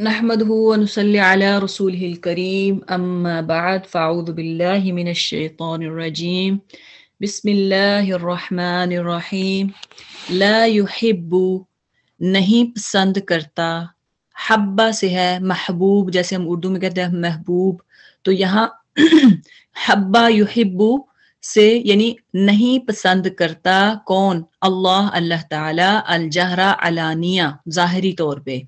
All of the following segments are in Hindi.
नहमद रसूल करीम अम्मा बाद नहीं पसंद करता हब्बा से है महबूब जैसे हम उर्दू में कहते हैं महबूब तो यहाँ हब्बा युहिबू से यानी नहीं पसंद करता कौन अल्लाह अल्लाह ताला अलजहरा अलानिया ज़ाहरी तौर पर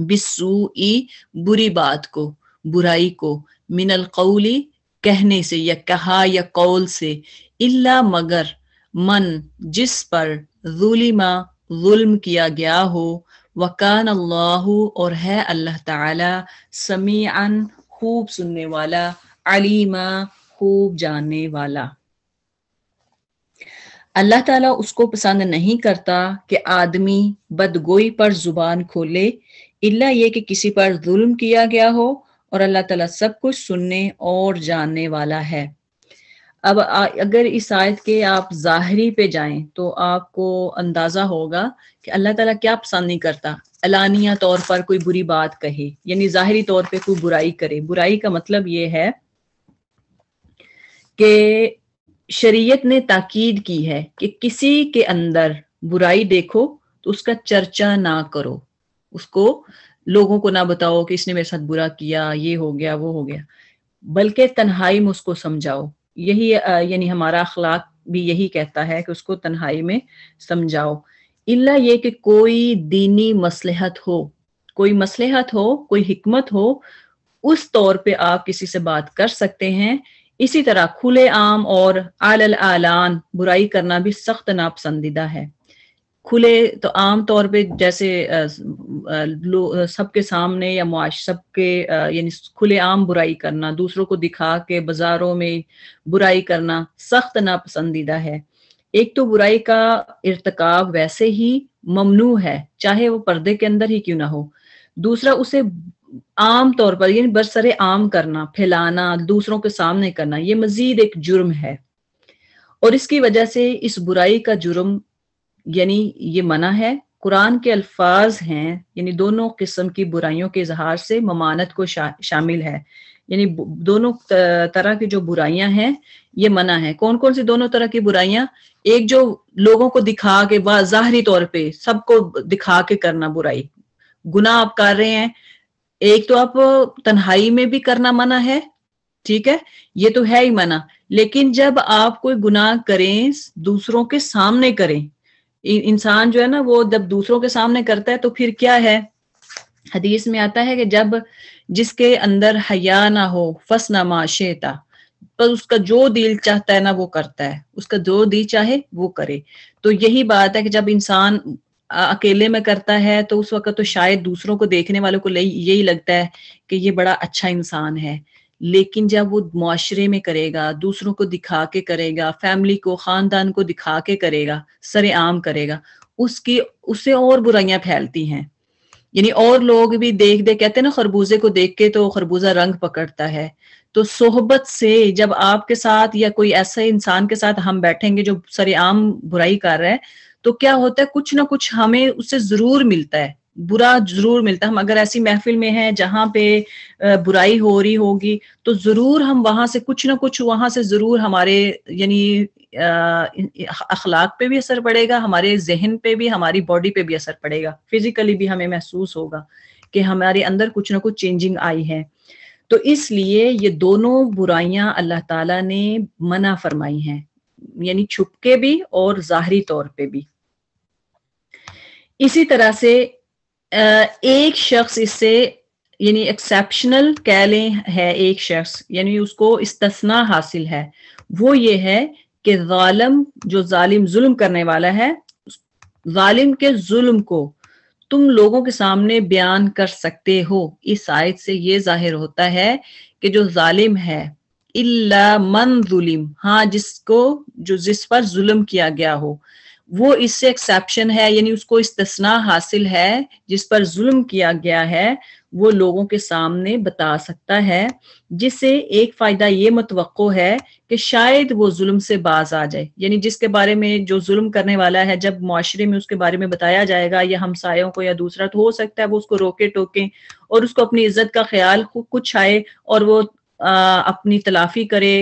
बिसू ई बुरी बात को बुराई को मिनल कौली कहने से या कहा या कौल से इल्ला मगर मन जिस पर जुलिमा जुल्म किया गया हो वकान अल्लाह और है अल्लाह ताला समीअन खूब सुनने वाला अलीमा खूब जानने वाला अल्लाह ताला उसको पसंद नहीं करता कि आदमी बदगोई पर जुबान खोले इल्ला ये कि किसी पर जुल्म किया गया हो और अल्लाह ताला सब कुछ सुनने और जानने वाला है अब अगर इस आयत के आप ज़ाहरी पे जाएं तो आपको अंदाज़ा होगा कि अल्लाह ताला क्या पसंद नहीं करता अलानिया तौर पर कोई बुरी बात कहे यानी ज़ाहरी तौर पे कोई बुराई करे बुराई का मतलब ये है कि शरीयत ने ताकीद की है कि किसी के अंदर बुराई देखो तो उसका चर्चा ना करो उसको लोगों को ना बताओ कि इसने मेरे साथ बुरा किया ये हो गया वो हो गया बल्कि तन्हाई में उसको समझाओ यही यानी हमारा अखलाक भी यही कहता है कि उसको तन्हाई में समझाओ इल्ला ये कि कोई दीनी मसलहत हो कोई मसलहत हो कोई हिकमत हो उस तौर पे आप किसी से बात कर सकते हैं इसी तरह खुले आम और आल आलान बुराई करना भी सख्त नापसंदीदा है खुले तो आम तौर पे जैसे सबके सामने या मुआश सबके यानी खुले आम बुराई करना दूसरों को दिखा के बाजारों में बुराई करना सख्त नापसंदीदा है एक तो बुराई का इरतकाब वैसे ही ममनू है चाहे वो पर्दे के अंदर ही क्यों ना हो दूसरा उसे आम तौर पर यानी बरसरे आम करना फैलाना दूसरों के सामने करना ये मजीद एक जुर्म है और इसकी वजह से इस बुराई का जुर्म यानी ये मना है कुरान के अल्फाज हैं यानी दोनों किस्म की बुराइयों के इजहार से ममानत को शा, शामिल है यानी दोनों तरह की जो बुराइयां हैं ये मना है कौन कौन सी दोनों तरह की बुराइयां एक जो लोगों को दिखा के जाहरी तौर पे सबको दिखा के करना बुराई गुना आप कर रहे हैं एक तो आप तन्हाई में भी करना मना है ठीक है ये तो है ही मना लेकिन जब आप कोई गुनाह करें दूसरों के सामने करें इंसान जो है ना वो जब दूसरों के सामने करता है तो फिर क्या है हदीस में आता है कि जब जिसके अंदर हया ना हो फस ना माशेता पर उसका जो दिल चाहता है ना वो करता है उसका जो दिल चाहे वो करे तो यही बात है कि जब इंसान अकेले में करता है तो उस वक्त तो शायद दूसरों को देखने वालों को यही लगता है कि ये बड़ा अच्छा इंसान है लेकिन जब वो माशरे में करेगा दूसरों को दिखा के करेगा फैमिली को खानदान को दिखा के करेगा सरेआम करेगा उसकी उससे और बुराइयां फैलती हैं यानी और लोग भी देख देख कहते हैं ना खरबूजे को देख के तो खरबूजा रंग पकड़ता है तो सोहबत से जब आपके साथ या कोई ऐसे इंसान के साथ हम बैठेंगे जो सरेआम बुराई कर रहा है तो क्या होता है कुछ ना कुछ हमें उससे जरूर मिलता है बुरा जरूर मिलता है हम अगर ऐसी महफिल में हैं जहां पे बुराई हो रही होगी तो जरूर हम वहां से कुछ ना कुछ वहां से जरूर हमारे यानी अखलाक पे भी असर पड़ेगा हमारे जहन पे भी हमारी बॉडी पे भी असर पड़ेगा फिजिकली भी हमें महसूस होगा कि हमारे अंदर कुछ ना कुछ चेंजिंग आई है तो इसलिए ये दोनों बुराइयां अल्लाह ताला ने मना फरमाई हैं यानी छुपके भी और जाहरी तौर पे भी इसी तरह से एक शख्स इससे यानी एक्सेप्शनल कह लें है एक शख्स यानी उसको इस्तना हासिल है वो ये है कि जालिम जो जालिम जुल्म करने वाला है जालिम के जुल्म को तुम लोगों के सामने बयान कर सकते हो इस आयत से ये जाहिर होता है कि जो जालिम है इल्ला मन जुलिम हाँ जिसको जो जिस पर जुल्म किया गया हो वो इससे एक्सेप्शन है यानी उसको इस्तना हासिल है जिस पर जुल्म किया गया है वो लोगों के सामने बता सकता है जिससे एक फायदा ये मतव है कि शायद वो जुल्म से बाज आ जाए यानी जिसके बारे में जो जुल्म करने वाला है जब माशरे में उसके बारे में बताया जाएगा या हमसायों को या दूसरा तो हो सकता है वो उसको रोके टोके और उसको अपनी इज्जत का ख्याल कुछ आए और वो आ, अपनी तलाफी करे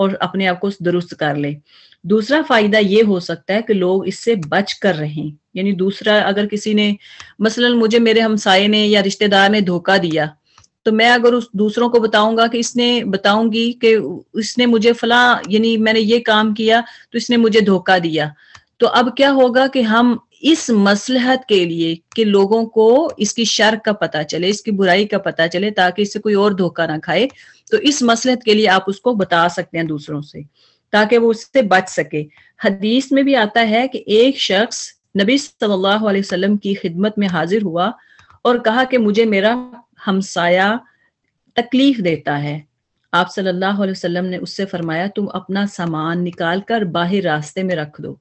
और अपने आप को दुरुस्त कर ले दूसरा फायदा ये हो सकता है कि लोग इससे बच कर रहे यानी दूसरा अगर किसी ने मसलन मुझे मेरे हमसाये ने या रिश्तेदार ने धोखा दिया तो मैं अगर उस दूसरों को बताऊंगा कि इसने बताऊंगी कि इसने मुझे फला यानी मैंने ये काम किया तो इसने मुझे धोखा दिया तो अब क्या होगा कि हम इस मसलहत के लिए कि लोगों को इसकी शर का पता चले इसकी बुराई का पता चले ताकि इससे कोई और धोखा ना खाए तो इस मसलहत के लिए आप उसको बता सकते हैं दूसरों से ताकि वो उससे बच सके हदीस में भी आता है कि एक शख्स नबी सल्लल्लाहु अलैहि वसल्लम की खिदमत में हाजिर हुआ और कहा कि मुझे मेरा हमसाया तकलीफ देता है आप सल्लल्लाहु अलैहि वसल्लम ने उससे फरमाया तुम अपना सामान निकाल कर बाहर रास्ते में रख दो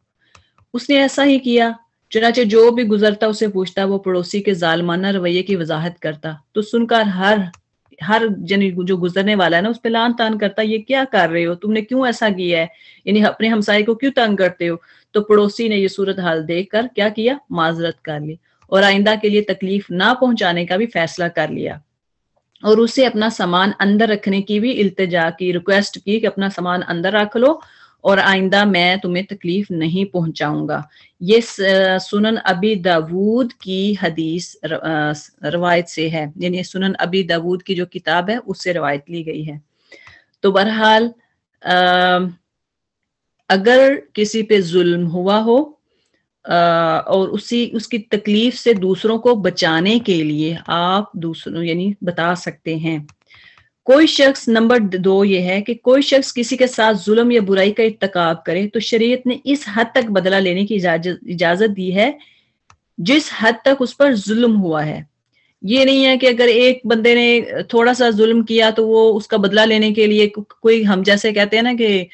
उसने ऐसा ही किया चनाचे जो भी गुजरता उसे पूछता वो पड़ोसी के जालमाना रवैये की वजाहत करता तो सुनकर हर हर जन जो गुजरने वाला है ना उस पर लान तान करता है ये क्या कर रहे हो तुमने क्यों ऐसा किया है यानी अपने हमसाये को क्यों तंग करते हो तो पड़ोसी ने ये सूरत हाल देख कर क्या किया माजरत कर ली और आइंदा के लिए तकलीफ ना पहुंचाने का भी फैसला कर लिया और उसे अपना सामान अंदर रखने की भी इल्तजा की रिक्वेस्ट की कि अपना सामान अंदर रख लो और आइंदा मैं तुम्हें तकलीफ नहीं पहुंचाऊंगा ये सुनन अबी दाऊद की हदीस रवायत से है यानी सुनन अबी दाऊद की जो किताब है उससे रवायत ली गई है तो बहरहाल अगर किसी पे जुल्म हुआ हो आ, और उसी उसकी तकलीफ से दूसरों को बचाने के लिए आप दूसरों यानी बता सकते हैं कोई शख्स नंबर दो ये है कि कोई शख्स किसी के साथ जुल्म या बुराई का इतकाब करे तो शरीयत ने इस हद तक बदला लेने की इजाजत दी है जिस हद तक उस पर जुल्म हुआ है ये नहीं है कि अगर एक बंदे ने थोड़ा सा जुल्म किया तो वो उसका बदला लेने के लिए कोई हम जैसे कहते हैं ना कि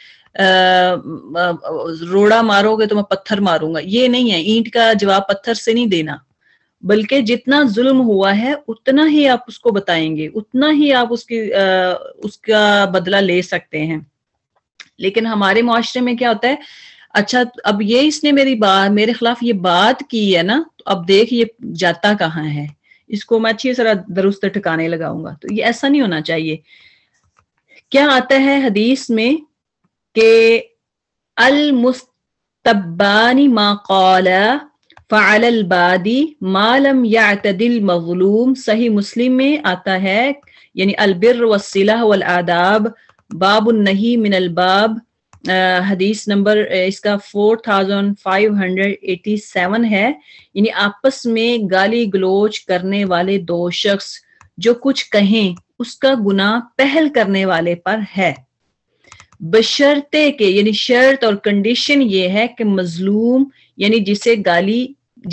रोड़ा मारोगे तो मैं पत्थर मारूंगा ये नहीं है ईंट का जवाब पत्थर से नहीं देना बल्कि जितना जुल्म हुआ है उतना ही आप उसको बताएंगे उतना ही आप उसकी आ, उसका बदला ले सकते हैं लेकिन हमारे माशरे में क्या होता है अच्छा अब ये इसने मेरी बात मेरे खिलाफ ये बात की है ना तो अब देख ये जाता कहाँ है इसको मैं अच्छी तरह दुरुस्त ठिकाने लगाऊंगा तो ये ऐसा नहीं होना चाहिए क्या आता है हदीस में के अल मुस्तबानी माकौला फ़ाल बादी मालम यातदिल मगलूम सही मुस्लिम में आता है यानी अलबिर वसिला वलआदाब बाब नहीं मिन अलबाब हदीस नंबर इसका 4587 है यानी आपस में गाली गलोच करने वाले दो शख्स जो कुछ कहें उसका गुना पहल करने वाले पर है बशर्ते के यानी शर्त और कंडीशन ये है कि मजलूम यानी जिसे गाली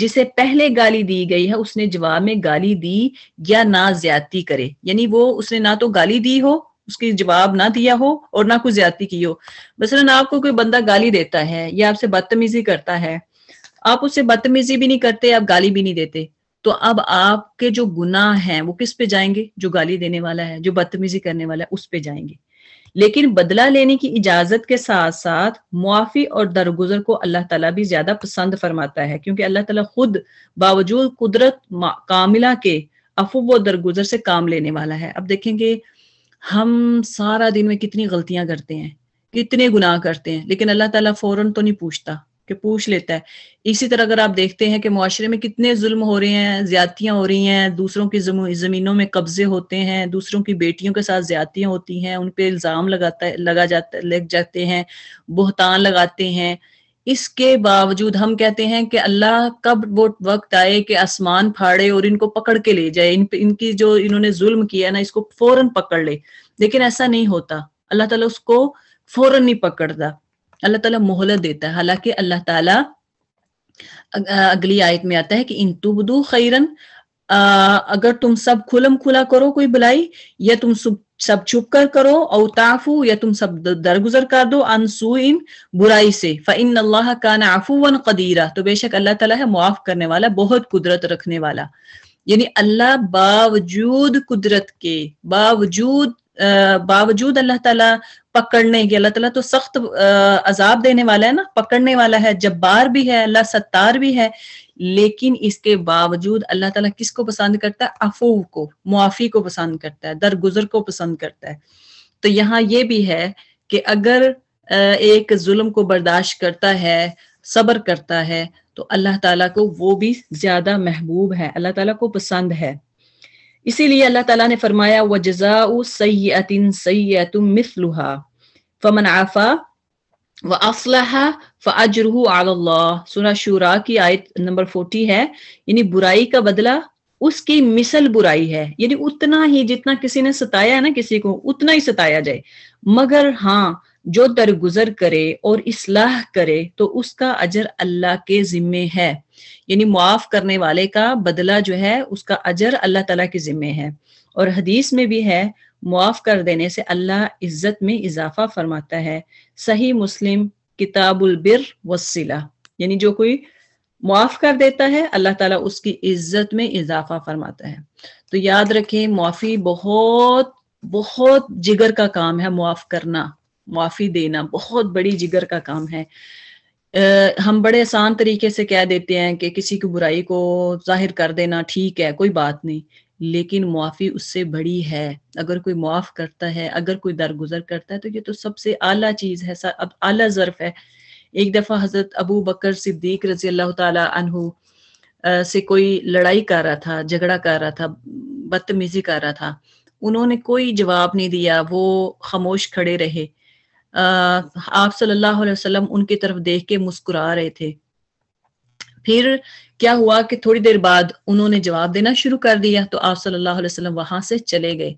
जिसे पहले गाली दी गई है उसने जवाब में गाली दी या ना ज्यादती करे यानी वो उसने ना तो गाली दी हो उसकी जवाब ना दिया हो और ना कुछ ज्यादती की हो मसलन आपको कोई बंदा गाली देता है या आपसे बदतमीजी करता है आप उससे बदतमीजी भी नहीं करते आप गाली भी नहीं देते तो अब आपके जो गुनाह हैं वो किस पे जाएंगे जो गाली देने वाला है जो बदतमीजी करने वाला है उस पे जाएंगे लेकिन बदला लेने की इजाजत के साथ साथ मुआफ़ी और दरगुजर को अल्लाह ताला भी ज्यादा पसंद फरमाता है क्योंकि अल्लाह ताला खुद बावजूद कुदरत कामिला के अफू व दरगुजर से काम लेने वाला है अब देखेंगे हम सारा दिन में कितनी गलतियां करते हैं कितने गुनाह करते हैं लेकिन अल्लाह ताला फौरन तो नहीं पूछता कि पूछ लेता है इसी तरह अगर आप देखते हैं कि माशरे में कितने जुल्म हो रहे हैं ज्यादतियां हो रही हैं दूसरों की ज़मीनों में कब्जे होते हैं दूसरों की बेटियों के साथ ज्यादतियां होती हैं उन पर इल्ज़ाम लगाता लगा जाता लग जाते हैं बहतान लगाते हैं इसके बावजूद हम कहते हैं कि अल्लाह कब वो वक्त आए कि आसमान फाड़े और इनको पकड़ के ले जाए इन इनकी जो इन्होंने जुल्म किया ना इसको फौरन पकड़ ले लेकिन ऐसा नहीं होता अल्लाह ताला उसको फौरन नहीं पकड़ता अल्लाह ताला मोहलत देता है हालांकि अल्लाह ताला अगली आयत में आता है कि इन तुबदू खैरन अगर तुम सब खुलम खुला करो कोई बुलाई या तुम सब छुप कर करो औताफू या तुम सब दरगुजर कर दो अनसुइन बुराई से फ़िन अल्लाह का नाफूवन कदीरा तो बेशक अल्लाह ताला है मुआफ़ करने वाला बहुत कुदरत रखने वाला यानी अल्लाह बावजूद कुदरत के बावजूद बावजूद अल्लाह ताला पकड़ने की अल्लाह तला तो सख्त अजाब देने वाला है ना पकड़ने वाला है जब्बार भी है अल्लाह सत्तार भी है लेकिन इसके बावजूद अल्लाह किस किसको पसंद करता है अफूह को मुआफ़ी को पसंद करता है दरगुजर को पसंद करता है तो यहाँ ये भी है कि अगर एक जुल्म को बर्दाश्त करता है सब्र करता है तो अल्लाह ताला को वो भी ज्यादा महबूब है अल्लाह ताला को पसंद है इसीलिए अल्लाह ताला ने फरमाया व जजाउ सैतिन सैतुम मिसलुहा फमन आफा व असलहा फ अजरह सुना शुरा की आयत नंबर फोर्टी है यानी बुराई का बदला उसकी मिसल बुराई है यानी उतना ही जितना किसी ने सताया है ना किसी को उतना ही सताया जाए मगर हाँ जो दरगुजर करे और इसलाह करे तो उसका अजर अल्लाह के जिम्मे है यानी मुआफ़ करने वाले का बदला जो है उसका अजर अल्लाह तला के जिम्मे है और हदीस में भी है मुआफ़ कर देने से अल्लाह इज्जत में इजाफा फरमाता है सही मुस्लिम किताबुल बिर वसिला यानी जो कोई मुआफ़ कर देता है अल्लाह ताला उसकी इज्जत में इजाफा फरमाता है तो याद रखें मुआफ़ी बहुत बहुत जिगर का काम है मुआफ़ करना माफ़ी देना बहुत बड़ी जिगर का काम है आ, हम बड़े आसान तरीके से कह देते हैं कि किसी की बुराई को जाहिर कर देना ठीक है कोई बात नहीं लेकिन मुआफ़ी उससे बड़ी है अगर कोई मुआफ़ करता है अगर कोई दरगुजर करता है तो ये तो सबसे आला चीज़ है अब आला ज़र्फ है एक दफ़ा हज़रत अबू बकर सिद्दीक रजी अल्लाह तहु से कोई लड़ाई कर रहा था झगड़ा कर रहा था बदतमीजी कर रहा था उन्होंने कोई जवाब नहीं दिया वो खामोश खड़े रहे आप सल्लल्लाहु अलैहि वसल्लम उनकी तरफ देख के मुस्कुरा रहे थे फिर क्या हुआ कि थोड़ी देर बाद उन्होंने जवाब देना शुरू कर दिया तो आप सल्लल्लाहु अलैहि वसल्लम वहां से चले गए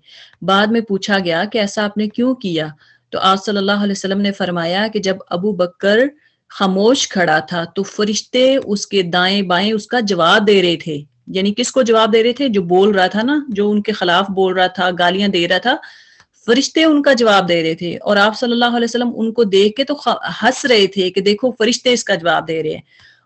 बाद में पूछा गया कि ऐसा आपने क्यों किया तो आप सल्लल्लाहु अलैहि वसल्लम ने फरमाया कि जब अबू बकर खामोश खड़ा था तो फरिश्ते उसके दाएं बाएं उसका जवाब दे रहे थे यानी किसको जवाब दे रहे थे जो बोल रहा था ना जो उनके खिलाफ बोल रहा था गालियां दे रहा था फरिश्ते उनका जवाब दे रहे थे और आप सल्लल्लाहु अलैहि वसल्लम उनको देख के तो हंस रहे थे कि देखो फरिश्ते इसका जवाब दे रहे हैं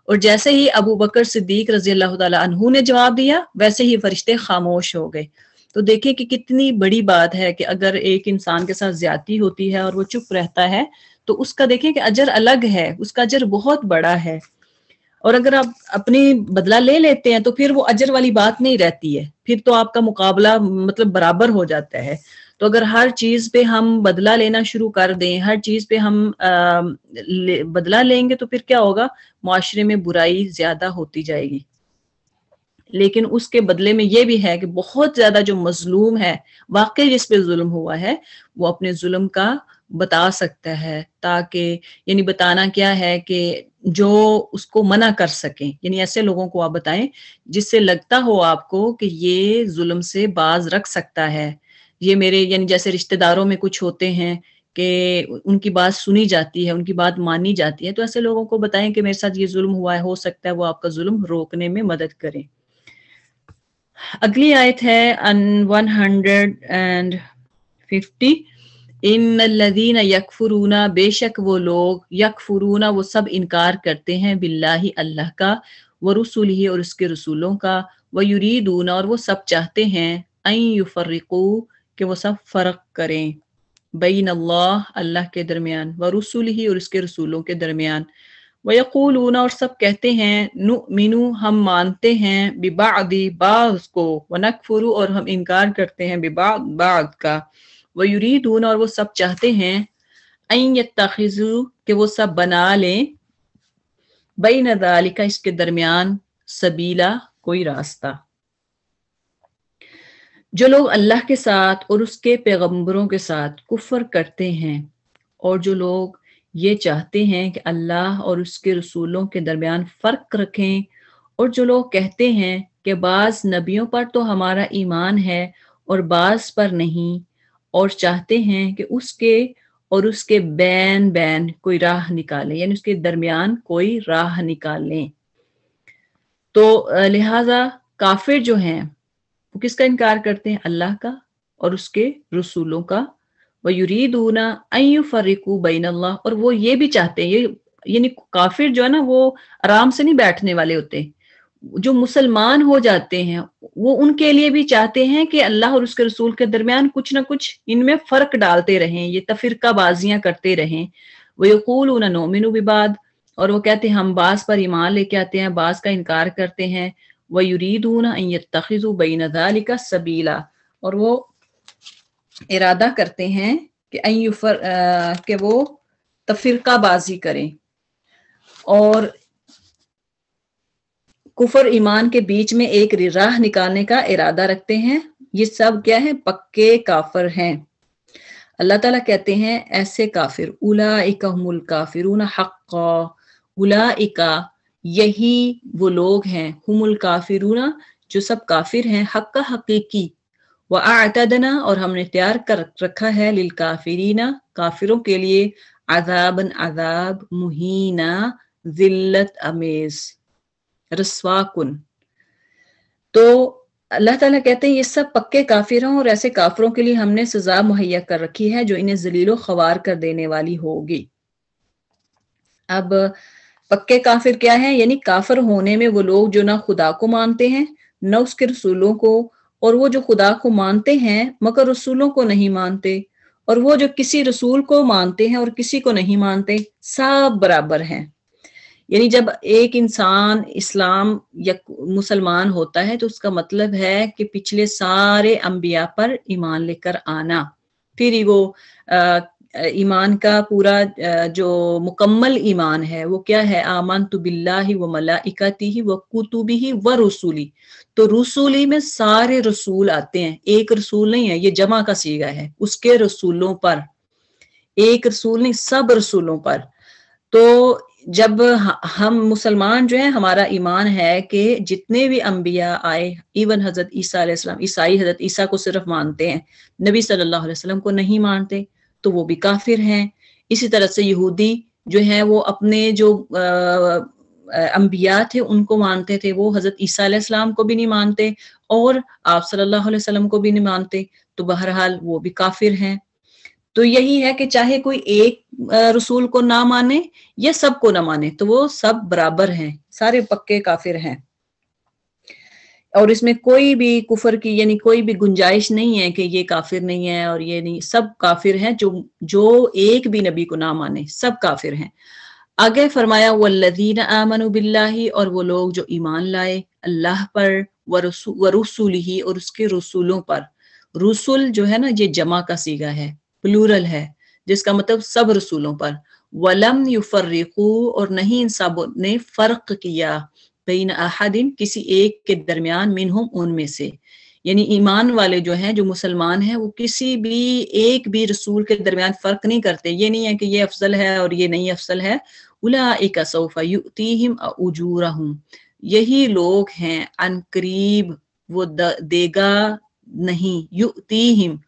और जैसे ही अबू बकर सिद्दीक रजी अल्लाह ने जवाब दिया वैसे ही फरिश्ते खामोश हो गए तो देखें कि कितनी बड़ी बात है कि अगर एक इंसान के साथ ज्यादा होती है और वो चुप रहता है तो उसका देखें कि अजर अलग है उसका अजर बहुत बड़ा है और अगर आप अपनी बदला ले लेते हैं तो फिर वो अजर वाली बात नहीं रहती है फिर तो आपका मुकाबला मतलब बराबर हो जाता है तो अगर हर चीज पे हम बदला लेना शुरू कर दें हर चीज पे हम आ, ले, बदला लेंगे तो फिर क्या होगा माशरे में बुराई ज्यादा होती जाएगी लेकिन उसके बदले में ये भी है कि बहुत ज्यादा जो मजलूम है वाकई जिस पे जुल्म हुआ है वो अपने जुल्म का बता सकता है ताकि यानी बताना क्या है कि जो उसको मना कर सकें यानी ऐसे लोगों को आप बताएं जिससे लगता हो आपको कि ये जुल्म से बाज रख सकता है ये मेरे यानी जैसे रिश्तेदारों में कुछ होते हैं कि उनकी बात सुनी जाती है उनकी बात मानी जाती है तो ऐसे लोगों को बताएं कि मेरे साथ ये जुल्म हुआ है हो सकता है वो आपका जुल्म रोकने में मदद करें अगली आयत है वन हंड्रेड एंड फिफ्टी इन लदीन यकफुरूना बेशक वो लोग यकफुरूना वो सब इनकार करते हैं ही अल्लाह का व रसूल ही और उसके रसूलों का व यूरीदूना और वो सब चाहते हैं अन कि वो सब फ़र्क करें बीन अल्लाह अल्लाह के दरमियान व रसूल ही और उसके रसूलों के दरमियान ऊना और सब कहते हैं नु मीनू हम मानते हैं बिबादी बाज को व नकफुरु और हम इनकार करते हैं बिबाद बाद का व यूरीदून और वो सब चाहते हैं अन तखिजू के वो सब बना लें बैन दालिका इसके दरमियान सबीला कोई रास्ता जो लोग अल्लाह के साथ और उसके पैगंबरों के साथ कुफर करते हैं और जो लोग ये चाहते हैं कि अल्लाह और उसके रसूलों के दरमियान फ़र्क रखें और जो लोग कहते हैं कि बाज़ नबियों पर तो हमारा ईमान है और बाज़ पर नहीं और चाहते हैं कि उसके और उसके बैन बैन कोई राह निकालें यानी उसके दरमियान कोई राह निकालें तो लिहाजा काफिर जो हैं वो किसका इनकार करते हैं अल्लाह का और उसके रसूलों का व यूरीदूना अयु फर्रिकू बैन अल्लाह और वो ये भी चाहते हैं ये यानी काफिर जो है ना वो आराम से नहीं बैठने वाले होते जो मुसलमान हो जाते हैं वो उनके लिए भी चाहते हैं कि अल्लाह और उसके रसूल के दरमियान कुछ ना कुछ इनमें फर्क डालते रहें ये तफिरका बाजियां करते रहें वो यकूल उना नोमिन बिबाद और वो कहते हैं हम बास पर ईमान लेके आते हैं बास का इनकार करते हैं व युरीदून यतखज़ु बैन का सबीला और वो इरादा करते हैं कि अयुफर के वो तफिरकाबाजी करें और कुफर ईमान के बीच में एक राह निकालने का इरादा रखते हैं ये सब क्या है पक्के काफर हैं अल्लाह ताला कहते हैं ऐसे काफिर उला इका मुल काफिर हक़ उला इका यही वो लोग हैं हुमुल काफिरूना जो सब काफिर हैं हक का हकीकी व आतादना और हमने तैयार कर रखा है लिल काफिरीना काफिरों के लिए अजाबन अजाब मुहीना जिल्लत अमेज रस्वाकुन तो अल्लाह ताला कहते हैं ये सब पक्के काफिर हैं और ऐसे काफिरों के लिए हमने सजा मुहैया कर रखी है जो इन्हें जलीलो खवार कर देने वाली होगी अब पक्के काफिर क्या है यानी काफिर होने में वो लोग जो ना खुदा को मानते हैं न उसके रसूलों को और वो जो खुदा को मानते हैं मगर रसूलों को नहीं मानते और वो जो किसी रसूल को मानते हैं और किसी को नहीं मानते सब बराबर हैं यानी जब एक इंसान इस्लाम या मुसलमान होता है तो उसका मतलब है कि पिछले सारे अंबिया पर ईमान लेकर आना फिर ही वो आ, ईमान का पूरा जो मुकम्मल ईमान है वो क्या है आमान तो बिल्ला ही व मलाइकाती ही व कुतुबी ही व रसूली तो रसूली में सारे रसूल आते हैं एक रसूल नहीं है ये जमा का सीगा है उसके रसूलों पर एक रसूल नहीं सब रसूलों पर तो जब हम मुसलमान जो है हमारा ईमान है कि जितने भी अंबिया आए इवन हजरत ईसा ईसाई हजरत ईसा को सिर्फ मानते हैं नबी सल्लल्लाहु अलैहि वसल्लम को नहीं मानते तो वो भी काफिर हैं इसी तरह से यहूदी जो है वो अपने जो अम्बिया थे उनको मानते थे वो हज़रत ईसा को भी नहीं मानते और आप सल्लल्लाहु अलैहि वसल्लम को भी नहीं मानते तो बहरहाल वो भी काफिर हैं तो यही है कि चाहे कोई एक रसूल को ना माने या सबको ना माने तो वो सब बराबर हैं सारे पक्के काफिर हैं और इसमें कोई भी कुफर की यानी कोई भी गुंजाइश नहीं है कि ये काफिर नहीं है और ये नहीं सब काफिर हैं जो जो एक भी नबी को ना माने सब काफिर हैं आगे फरमाया लदीन आमन बिल्ला और वो लोग जो ईमान लाए अल्लाह पर व रसूल ही और उसके रसूलों पर रसूल जो है ना ये जमा का सीगा है प्लूरल है जिसका मतलब सब रसूलों पर वलम यू और नहीं इन सब ने फर्क किया बेन अहदिन किसी एक के दरमियान हम उनमें से यानी ईमान वाले जो हैं जो मुसलमान हैं वो किसी भी एक भी रसूल के दरमियान फ़र्क नहीं करते ये नहीं है कि ये अफजल है और ये नहीं अफजल है उला एक असोफ़ा यही लोग हैं अनकरीब वो देगा नहीं युतीहिम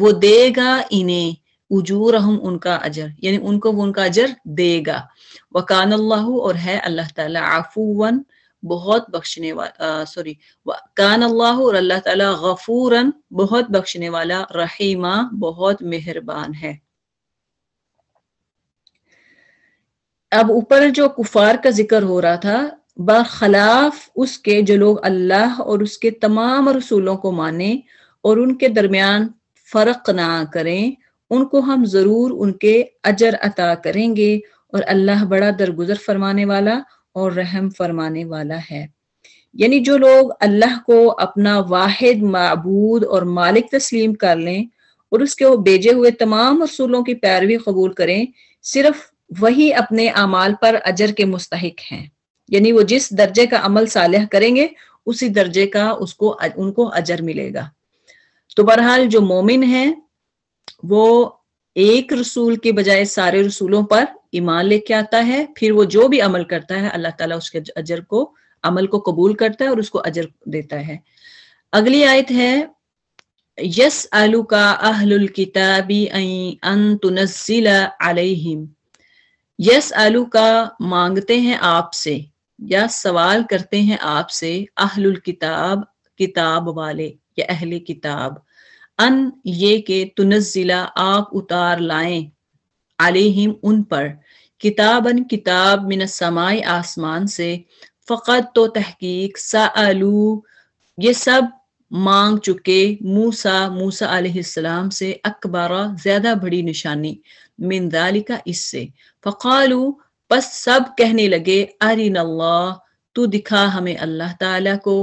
वो देगा इन्हें उजूर हम उनका अजर यानी उनको वो उनका अजर देगा वकान अल्लाह और है अल्लाह ताला आफूवन बहुत बख्शने वाला सॉरी कान अल्लाह और अल्लाह ताला गफूरन बहुत बख्शने वाला रहीमा बहुत मेहरबान है अब ऊपर जो कुफार का जिक्र हो रहा था बखलाफ उसके जो लोग अल्लाह और उसके तमाम रसूलों को माने और उनके दरमियान फर्क ना करें उनको हम ज़रूर उनके अजर अता करेंगे और अल्लाह बड़ा दरगुजर फरमाने वाला और रहम फरमाने वाला है यानी जो लोग अल्लाह को अपना वाहिद मबूद और मालिक तस्लीम कर लें और उसके वो भेजे हुए तमाम असूलों की पैरवी कबूल करें सिर्फ वही अपने अमाल पर अजर के मुस्तक हैं यानी वो जिस दर्जे का अमल साल करेंगे उसी दर्जे का उसको उनको अजर मिलेगा तो बहरहाल जो मोमिन है वो एक रसूल के बजाय सारे रसूलों पर ईमान लेके आता है फिर वो जो भी अमल करता है अल्लाह ताला उसके अजर को अमल को कबूल करता है और उसको अजर देता है अगली आयत है यस आलू का अहलुल किताबी अलैहिम यस आलू का मांगते हैं आपसे या सवाल करते हैं आपसे अहलुल किताब किताब वाले या अहले किताब अन ये के तुनजिला आप उतार लाएं अलैहिम उन पर किताबन किताब मिन समाय आसमान से फ़कत तो तहकीक सालू ये सब मांग चुके मूसा मूसा अलैहिस्सलाम से अकबरा ज़्यादा बड़ी निशानी मिनदालिका इससे फ़कालू बस सब कहने लगे अरिन अल्लाह तू दिखा हमें अल्लाह ताला को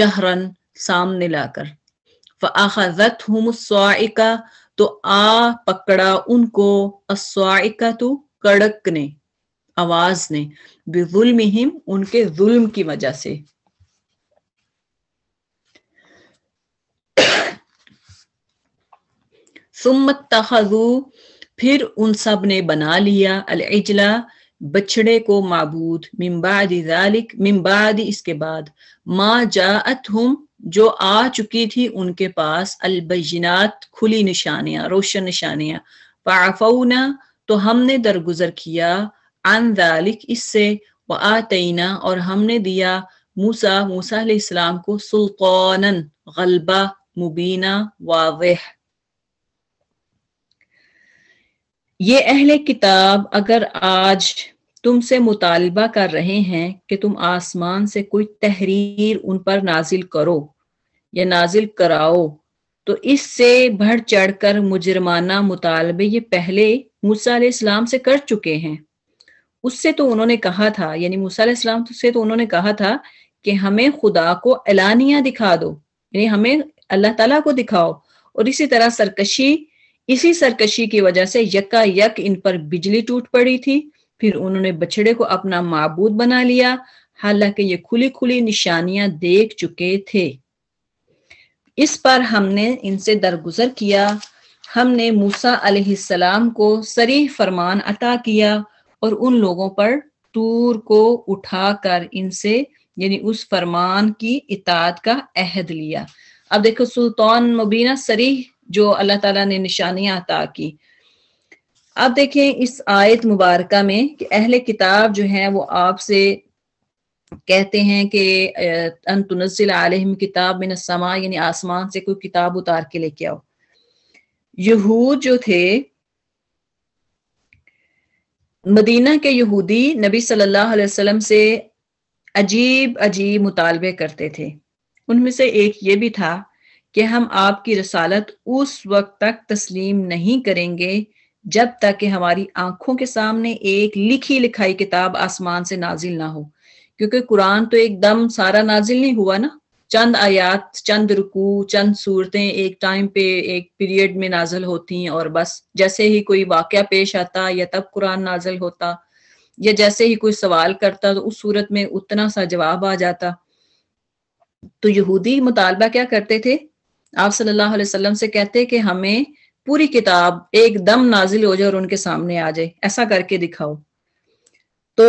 जहरन सामने लाकर फ़ाखत हम तो आ पकड़ा उनको अस्वाइकतु कड़क ने आवाज ने बेजुल्म उनके जुल्म की वजह से सुम्मत तहजू फिर उन सब ने बना लिया इजला बछड़े को मबूद जालिक मिम्बादी इसके बाद माँ जात हम जो आ चुकी थी उनके पास अलबीनात खुली निशानियां रोशन निशानियां पाफना तो हमने दरगुजर किया अन दालिक इससे व आतना और हमने दिया मूसा मूसा इस्लाम को सुल्तान गलबा मुबीना वाजह ये अहले किताब अगर आज तुमसे मुतालबा कर रहे हैं कि तुम आसमान से कोई तहरीर उन पर नाजिल करो या नाजिल कराओ तो इससे बढ़ चढ़ कर मुजरमाना मुतालबे ये पहले मूसा इस्लाम से कर चुके हैं उससे तो उन्होंने कहा था यानी मूसा इस्लाम से तो उन्होंने कहा था कि हमें खुदा को एलानिया दिखा दो यानी हमें अल्लाह तला को दिखाओ और इसी तरह सरकशी इसी सरकशी की वजह से यका यक इन पर बिजली टूट पड़ी थी फिर उन्होंने बछड़े को अपना मबूद बना लिया हालांकि ये खुली खुली निशानियां देख चुके थे इस पर हमने इनसे दरगुजर किया हमने मूसा अलैहिस्सलाम को सरी फरमान अता किया और उन लोगों पर तूर को उठाकर इनसे यानी उस फरमान की इताद का अहद लिया अब देखो सुल्तान मुबीना सरी जो अल्लाह ताला ने निशानियां अता की अब देखें इस आयत मुबारक में कि अहले किताब जो है वो आपसे कहते हैं कि अन तुनजिल किताब में नसमा यानी आसमान से कोई किताब उतार के लेके आओ यहूद जो थे मदीना के यहूदी नबी सल्लल्लाहु अलैहि वसल्लम से अजीब अजीब मुतालबे करते थे उनमें से एक ये भी था कि हम आपकी रसालत उस वक्त तक तस्लीम नहीं करेंगे जब तक कि हमारी आंखों के सामने एक लिखी लिखाई किताब आसमान से नाजिल ना हो क्योंकि कुरान तो एकदम सारा नाजिल नहीं हुआ ना चंद आयात चंद रुकू चंद सूरतें एक टाइम पे एक पीरियड में नाजल होती और बस जैसे ही कोई वाक्य पेश आता या तब कुरान नाजल होता या जैसे ही कोई सवाल करता तो उस सूरत में उतना सा जवाब आ जाता तो यहूदी मुतालबा क्या करते थे आप सल्लल्लाहु अलैहि वसल्लम से कहते कि हमें पूरी किताब एकदम नाजिल हो जाए और उनके सामने आ जाए ऐसा करके दिखाओ तो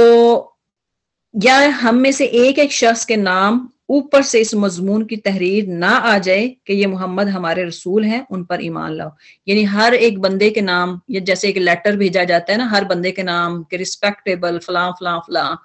या हम में से एक एक शख्स के नाम ऊपर से इस मजमून की तहरीर ना आ जाए कि ये मोहम्मद हमारे रसूल हैं उन पर ईमान लाओ यानी हर एक बंदे के नाम या जैसे एक लेटर भेजा जाता है ना हर बंदे के नाम के रिस्पेक्टेबल फलां फलां फलां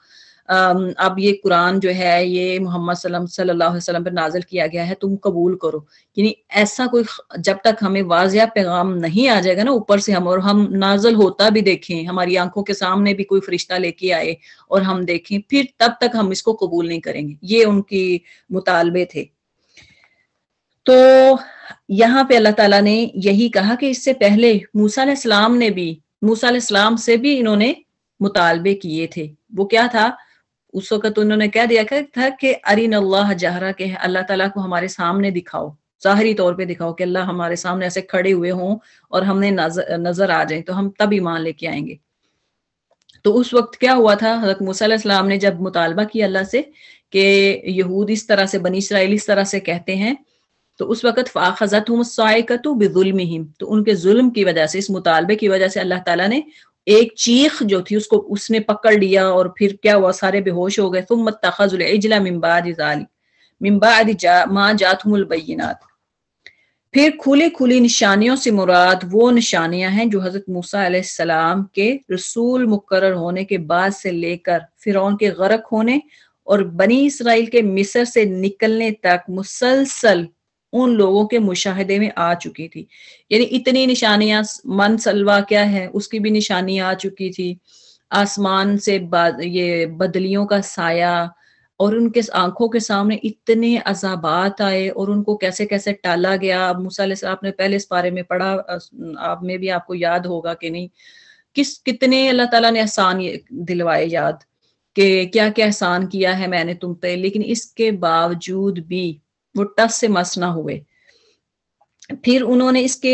अब ये कुरान जो है ये मोहम्मद वसल्लम पर नाजिल किया गया है तुम कबूल करो यानी ऐसा कोई जब तक हमें वाजिया पैगाम नहीं आ जाएगा ना ऊपर से हम और हम नाजल होता भी देखें हमारी आंखों के सामने भी कोई फरिश्ता लेके आए और हम देखें फिर तब तक हम इसको कबूल नहीं करेंगे ये उनकी मुतालबे थे तो यहाँ पे अल्लाह ताला ने यही कहा कि इससे पहले मूसा सलाम ने भी मूसा सलाम से भी इन्होंने मुतालबे किए थे वो क्या था उस वक्त तो उन्होंने कह दिया था कि अरिन अल्लाह जहरा के अल्लाह तला को हमारे सामने दिखाओ जाहरी तौर पे दिखाओ कि अल्लाह हमारे सामने ऐसे खड़े हुए हों और हमने नजर, आ जाए तो हम तब ईमान लेके आएंगे तो उस वक्त क्या हुआ था हजरत मुसलम ने जब मुतालबा किया अल्लाह से कि यहूद इस तरह से बनी इसराइल इस तरह से कहते हैं तो उस वक्त फ़ाखजत हूँ तो उनके जुल्म की वजह से इस मुतालबे की वजह से अल्लाह ताला ने एक चीख जो थी उसको उसने पकड़ लिया और फिर क्या हुआ सारे बेहोश हो गए तुम तखजुलजला मिम्बाद माँ जातमुलबैनात फिर खुली खुली निशानियों से मुराद वो निशानियां हैं जो हजरत मूसा के रसूल मुकर होने के बाद से लेकर फिर के गरक होने और बनी इसराइल के मिसर से निकलने तक मुसलसल उन लोगों के मुशाहदे में आ चुकी थी यानी इतनी निशानियां मन सलवा क्या है उसकी भी निशानी आ चुकी थी आसमान से ये बदलियों का साया और उनके आंखों के सामने इतने अजाबात आए और उनको कैसे कैसे टाला गया मूसा आपने पहले इस बारे में पढ़ा आप में भी आपको याद होगा कि नहीं किस कितने अल्लाह ताला ने एहसान दिलवाए याद कि क्या क्या एहसान किया है मैंने तुम पे लेकिन इसके बावजूद भी वो टस से मस ना हुए फिर उन्होंने इसके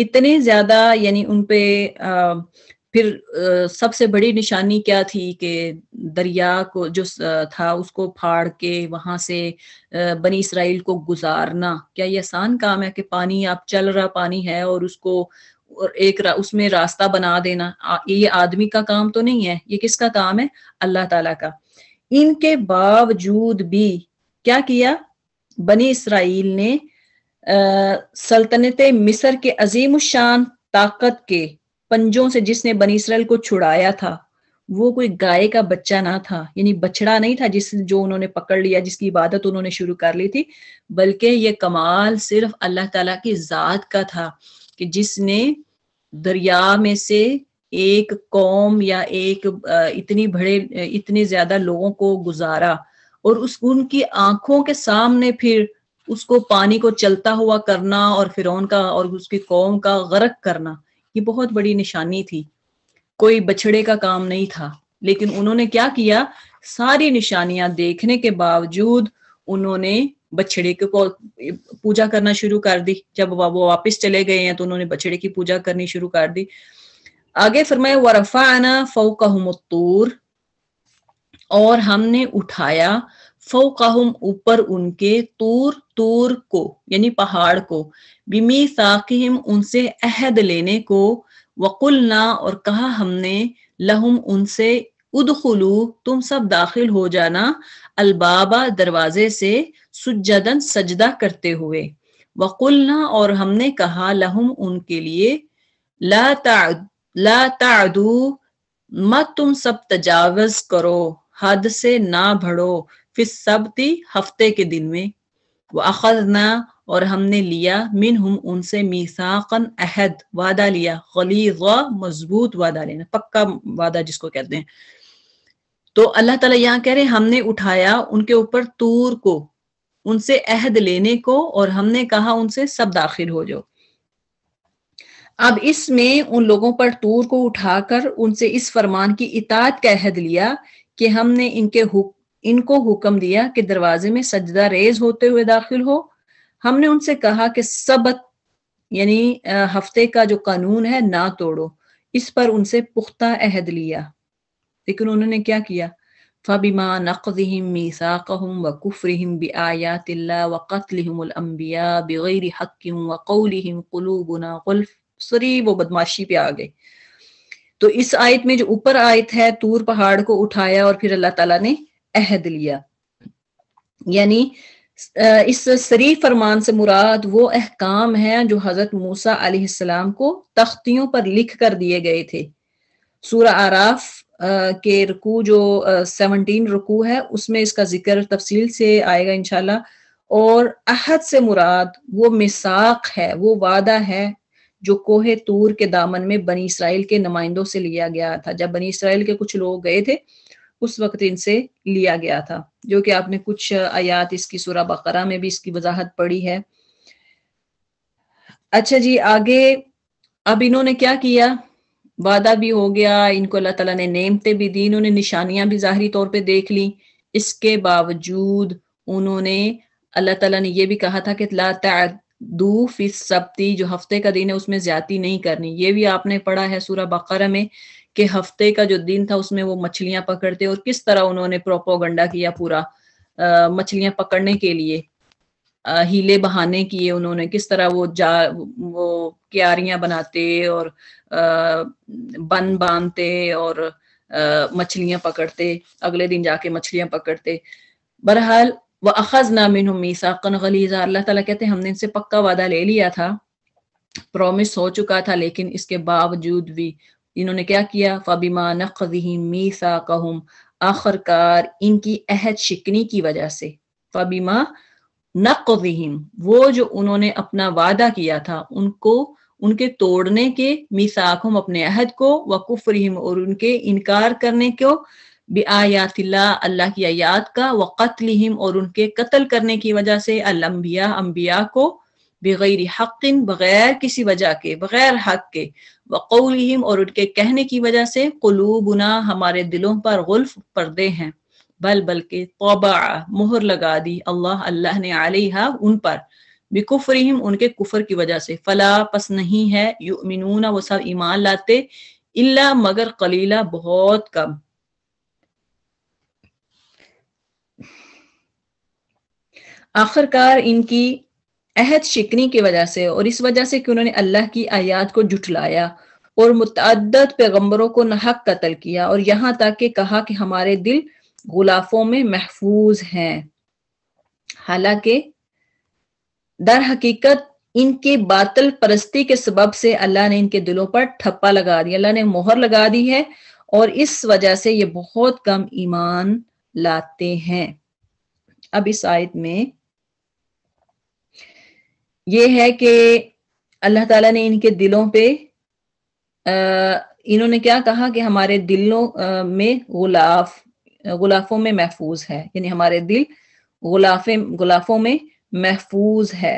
इतने ज्यादा यानी उनपे फिर सबसे बड़ी निशानी क्या थी कि दरिया को जो था उसको फाड़ के वहां से बनी इसराइल को गुजारना क्या ये आसान काम है कि पानी आप चल रहा पानी है और उसको और एक रा, उसमें रास्ता बना देना आ, ये आदमी का काम तो नहीं है ये किसका काम है अल्लाह ताला का इनके बावजूद भी क्या किया बनी इसराइल ने सल्तनत मिस्र के अजीम शान ताकत के पंजों से जिसने बनी इसराइल को छुड़ाया था वो कोई गाय का बच्चा ना था यानी बछड़ा नहीं था जिस जो उन्होंने पकड़ लिया जिसकी इबादत उन्होंने शुरू कर ली थी बल्कि ये कमाल सिर्फ अल्लाह ताला की जात का था कि जिसने दरिया में से एक कौम या एक इतनी बड़े इतने ज्यादा लोगों को गुजारा और उस उनकी आंखों के सामने फिर उसको पानी को चलता हुआ करना और फिर का और उसकी कौम का गरक करना ये बहुत बड़ी निशानी थी कोई बछड़े का काम नहीं था लेकिन उन्होंने क्या किया सारी निशानियां देखने के बावजूद उन्होंने बछड़े को पूजा करना शुरू कर दी जब वो वापस चले गए हैं तो उन्होंने बछड़े की पूजा करनी शुरू कर दी आगे वरफा आना फोकहमतूर और हमने उठाया कहुम ऊपर उनके तूर तूर को यानी पहाड़ को बिमी साकिम उनसे अहद लेने को वकुलना और कहा हमने लहुम उनसे उदखलू तुम सब दाखिल हो जाना अलबाबा दरवाजे से सुजदन सजदा करते हुए वकुलना और हमने कहा लहुम उनके लिए ला ता ला तादू मत तुम सब तजावज करो हद से ना भड़ो फिर सब थी हफ्ते के दिन में अखद ना और हमने लिया मिन हम उनसे मीसाकन अहद वादा लिया गलीज मजबूत वादा लेना पक्का वादा जिसको कहते हैं तो अल्लाह ताला यहाँ कह रहे हमने उठाया उनके ऊपर तूर को उनसे अहद लेने को और हमने कहा उनसे सब दाखिल हो जाओ अब इसमें उन लोगों पर तूर को उठाकर उनसे इस फरमान की इतात का अहद लिया कि हमने इनके हुक, इनको हुक्म दिया कि दरवाजे में सजदा रेज होते हुए दाखिल हो हमने उनसे कहा कि सबत यानी हफ्ते का जो कानून है ना तोड़ो इस पर उनसे पुख्ता अहद लिया लेकिन उन्होंने क्या किया फ़बिमा नकदिम मीसाक़हम व कुफ़्रिहिम बि आयातिल्ला व क़त्लिहिम अम्बिया बग़ैर हक़्क़िहिम व क़ौलिहिम क़ुलूबुना ग़ुल्फ़ सरी वो बदमाशी पे आ गए तो इस आयत में जो ऊपर आयत है तूर पहाड़ को उठाया और फिर अल्लाह ताला ने अहद लिया यानी इस शरीफ फरमान से मुराद वो अहकाम है जो हजरत मूसा अलैहिस्सलाम को तख्तियों पर लिख कर दिए गए थे सूर आराफ के रुकू जो सेवनटीन रुकू है उसमें इसका जिक्र तफसील से आएगा इनशाला और अहद से मुराद वो मिसाक है वो वादा है जो कोहे तूर के दामन में बनी इसराइल के नुमाइंदों से लिया गया था जब बनी इसराइल के कुछ लोग गए थे उस वक्त इनसे लिया गया था जो कि आपने कुछ आयात इसकी सूरा बकरा में भी इसकी वजाहत पड़ी है अच्छा जी आगे अब इन्होंने क्या किया वादा भी हो गया इनको अल्लाह तला ने नेमते भी दी इन्होंने निशानियां भी जाहरी तौर पे देख ली इसके बावजूद उन्होंने अल्लाह तला ने यह भी कहा था कि दो फिस सब्ती जो हफ्ते का दिन है उसमें ज्यादा नहीं करनी ये भी आपने पढ़ा है सूरा बकरा में कि हफ्ते का जो दिन था उसमें वो मछलियां पकड़ते और किस तरह उन्होंने प्रोपोगंडा किया पूरा मछलियां पकड़ने के लिए आ, हीले बहाने किए उन्होंने किस तरह वो जा वो क्यारियां बनाते और आ, बन बांधते और मछलियां पकड़ते अगले दिन जाके मछलियां पकड़ते बहरहाल व अखज नामिन मीसाकन गलीजा अल्लाह ताला कहते हमने इनसे पक्का वादा ले लिया था प्रोमिस हो चुका था लेकिन इसके बावजूद भी इन्होंने क्या किया फबीमा नकदी मीसा कहुम आखिरकार इनकी अहद शिकनी की वजह से फबीमा नकदीम वो जो उन्होंने अपना वादा किया था उनको उनके तोड़ने के मीसाखुम अपने अहद को व कुफरहिम और उनके इनकार करने को आयात अल्लाह की आयात का व कत्लहिम और उनके कत्ल करने की वजह से अलम्बिया अम्बिया को बगैर हक़िन बगैर किसी वजह के बगैर हक के वक़लहिम और उनके कहने की वजह से कुलूबुना हमारे दिलों पर गुल्फ पर्दे हैं बल बल्कि तोबा मुहर लगा दी अल्लाह अल्लाह ने आलिहा उन पर बिकुफरहिम उनके कुफर की वजह से फला पस नहीं है युमिनूना वो सब ईमान लाते इल्ला मगर कलीला बहुत कम आखिरकार इनकी अहद शिकनी की वजह से और इस वजह से कि उन्होंने अल्लाह की आयात को जुटलाया और मुतद पैगम्बरों को नहक कत्ल किया और यहाँ तक कि कहा कि हमारे दिल गुलाफों में महफूज हैं हालांकि दर हकीकत इनके बातल परस्ती के सबब से अल्लाह ने इनके दिलों पर ठप्पा लगा दिया अल्लाह ने मोहर लगा दी है और इस वजह से ये बहुत कम ईमान लाते हैं अब इस आयत में ये है कि अल्लाह ताला ने इनके दिलों पे अः इन्होंने क्या कहा कि हमारे दिलों में गुलाफ गुलाफों में महफूज है यानी हमारे दिल गुलाफे गुलाफों में महफूज है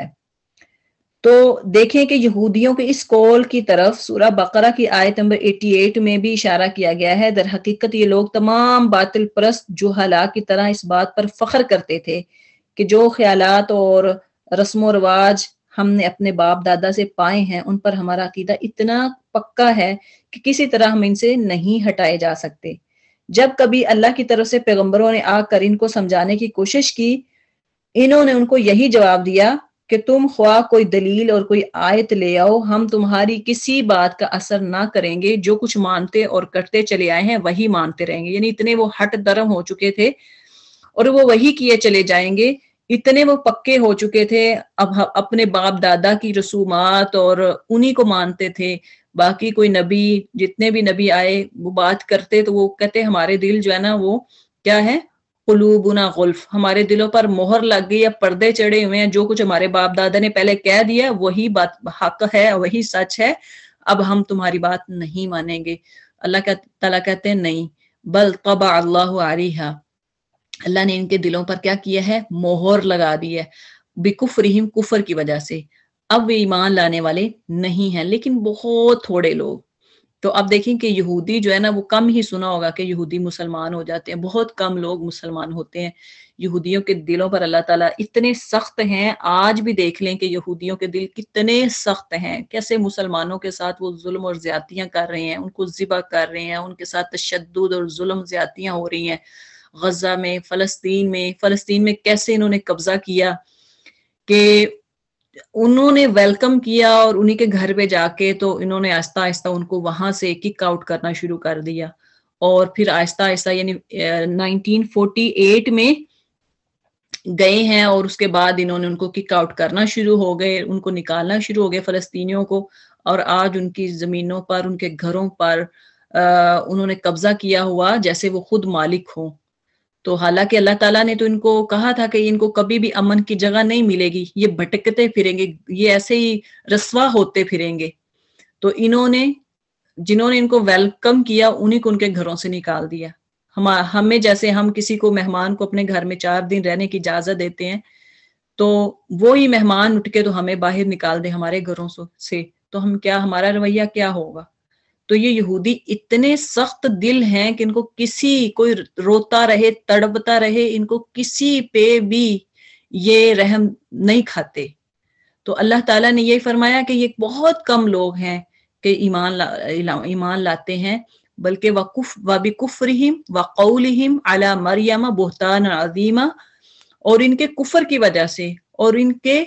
तो देखें कि यहूदियों के इस कौल की तरफ सूरह बकरा की आयत नंबर 88 में भी इशारा किया गया है दर हकीकत ये लोग तमाम बातिल परस्त हालात की तरह इस बात पर फख्र करते थे कि जो ख्यालात और रस्म रवाज हमने अपने बाप दादा से पाए हैं उन पर हमारा अकीदा इतना पक्का है कि किसी तरह हम इनसे नहीं हटाए जा सकते जब कभी अल्लाह की तरफ से पैगंबरों ने आकर इनको समझाने की कोशिश की इन्होंने उनको यही जवाब दिया कि तुम ख्वा कोई दलील और कोई आयत ले आओ हम तुम्हारी किसी बात का असर ना करेंगे जो कुछ मानते और करते चले आए हैं वही मानते रहेंगे यानी इतने वो हट धर्म हो चुके थे और वो वही किए चले जाएंगे इतने वो पक्के हो चुके थे अब अपने बाप दादा की रसूमात और उन्हीं को मानते थे बाकी कोई नबी जितने भी नबी आए वो बात करते तो वो कहते हमारे दिल जो है ना वो क्या है कुलूबुना गुल्फ हमारे दिलों पर मोहर लग गई या पर्दे चढ़े हुए हैं जो कुछ हमारे बाप दादा ने पहले कह दिया वही बात हक है वही सच है अब हम तुम्हारी बात नहीं मानेंगे अल्लाह तला कहते हैं नहीं बल तबा अल्लाह है अल्लाह ने इनके दिलों पर क्या किया है मोहर लगा दी है बेकुफ रहीम कुफर की वजह से अब वे ईमान लाने वाले नहीं हैं लेकिन बहुत थोड़े लोग तो अब देखें कि यहूदी जो है ना वो कम ही सुना होगा कि यहूदी मुसलमान हो जाते हैं बहुत कम लोग मुसलमान होते हैं यहूदियों के दिलों पर अल्लाह ताला इतने सख्त हैं आज भी देख लें कि यहूदियों के दिल कितने सख्त हैं कैसे मुसलमानों के साथ वो जुल्म और ज्यादतियां कर रहे हैं उनको जिबा कर रहे हैं उनके साथ तशद और जुल्म ज्यादतियां हो रही हैं गजा में फ़लस्तीन में फ़लस्तीन में कैसे इन्होंने कब्जा किया कि उन्होंने वेलकम किया और उन्हीं के घर पे जाके तो इन्होंने आहिस्ता आहिस्ता उनको वहां से किक आउट करना शुरू कर दिया और फिर आहिस्ता आहिस्ता यानी एट में गए हैं और उसके बाद इन्होंने उनको किक आउट करना शुरू हो गए उनको निकालना शुरू हो गए फलस्तीनियों को और आज उनकी ज़मीनों पर उनके घरों पर आ, उन्होंने कब्जा किया हुआ जैसे वो खुद मालिक हों तो हालांकि अल्लाह ताला ने तो इनको कहा था कि इनको कभी भी अमन की जगह नहीं मिलेगी ये भटकते फिरेंगे ये ऐसे ही रसवा होते फिरेंगे तो इन्होंने जिन्होंने इनको वेलकम किया उन्हीं को उनके घरों से निकाल दिया हम हमें जैसे हम किसी को मेहमान को अपने घर में चार दिन रहने की इजाजत देते हैं तो वो ही मेहमान उठ के तो हमें बाहर निकाल दे हमारे घरों से तो हम क्या हमारा रवैया क्या होगा तो ये यहूदी इतने सख्त दिल हैं कि इनको किसी कोई रोता रहे तड़पता रहे इनको किसी पे भी ये रहम नहीं खाते तो अल्लाह ताला ने ये फरमाया कि ये बहुत कम लोग हैं कि ईमान ला, ईमान लाते हैं बल्कि वकुफ कौल हिम अला मरियम बोहतान अजीमा और इनके कुफर की वजह से और इनके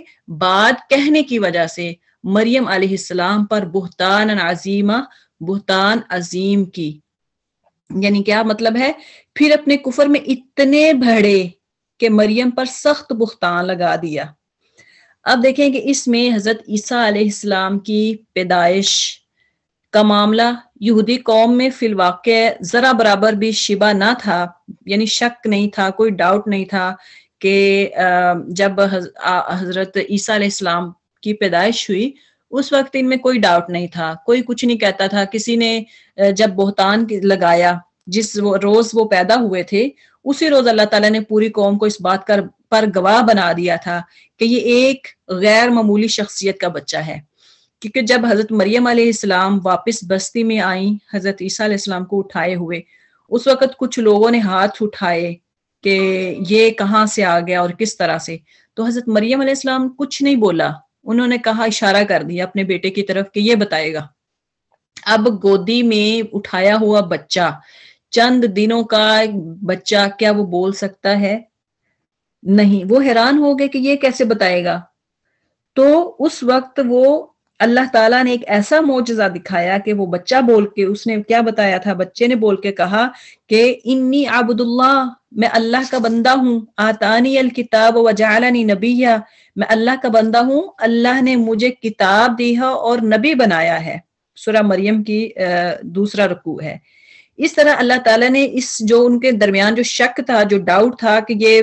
बाद कहने की वजह से मरियम आलाम पर बोहतान अजीमा बुहतान अजीम की यानी क्या मतलब है फिर अपने कुफर में इतने भड़े के मरियम पर सख्त बुहतान लगा दिया अब देखें कि इसमें हजरत ईसा आलाम की पैदाइश का मामला यहूदी कौम में फिलवाक जरा बराबर भी शिबा ना था यानी शक नहीं था कोई डाउट नहीं था कि जब हजरत ईसा अलैहिस्सलाम की पैदाइश हुई उस वक्त इनमें कोई डाउट नहीं था कोई कुछ नहीं कहता था किसी ने जब बोहतान लगाया जिस रोज वो पैदा हुए थे उसी रोज अल्लाह ताला ने पूरी कौम को इस बात कर पर गवाह बना दिया था कि ये एक गैर मामूली शख्सियत का बच्चा है क्योंकि जब हजरत मरियम अलैहिस्सलाम वापस बस्ती में आई हजरत ईसा अलैहिस्सलाम को उठाए हुए उस वक्त कुछ लोगों ने हाथ उठाए कि ये कहाँ से आ गया और किस तरह से तो हजरत मरियम अलैहिस्सलाम कुछ नहीं बोला उन्होंने कहा इशारा कर दिया अपने बेटे की तरफ कि ये बताएगा अब गोदी में उठाया हुआ बच्चा चंद दिनों का बच्चा क्या वो बोल सकता है नहीं वो हैरान हो गए कि ये कैसे बताएगा तो उस वक्त वो अल्लाह ताला ने एक ऐसा मोजा दिखाया कि वो बच्चा बोल के उसने क्या बताया था बच्चे ने बोल के कहा कि इन्नी आबुदुल्ला मैं अल्लाह का बंदा हूँ आतानी अल किताब वजालानी नबीया मैं अल्लाह का बंदा हूँ अल्लाह ने मुझे किताब दी है और नबी बनाया है सुरा मरियम की दूसरा रकू है इस तरह अल्लाह ताला ने इस जो उनके दरमियान जो शक था जो डाउट था कि ये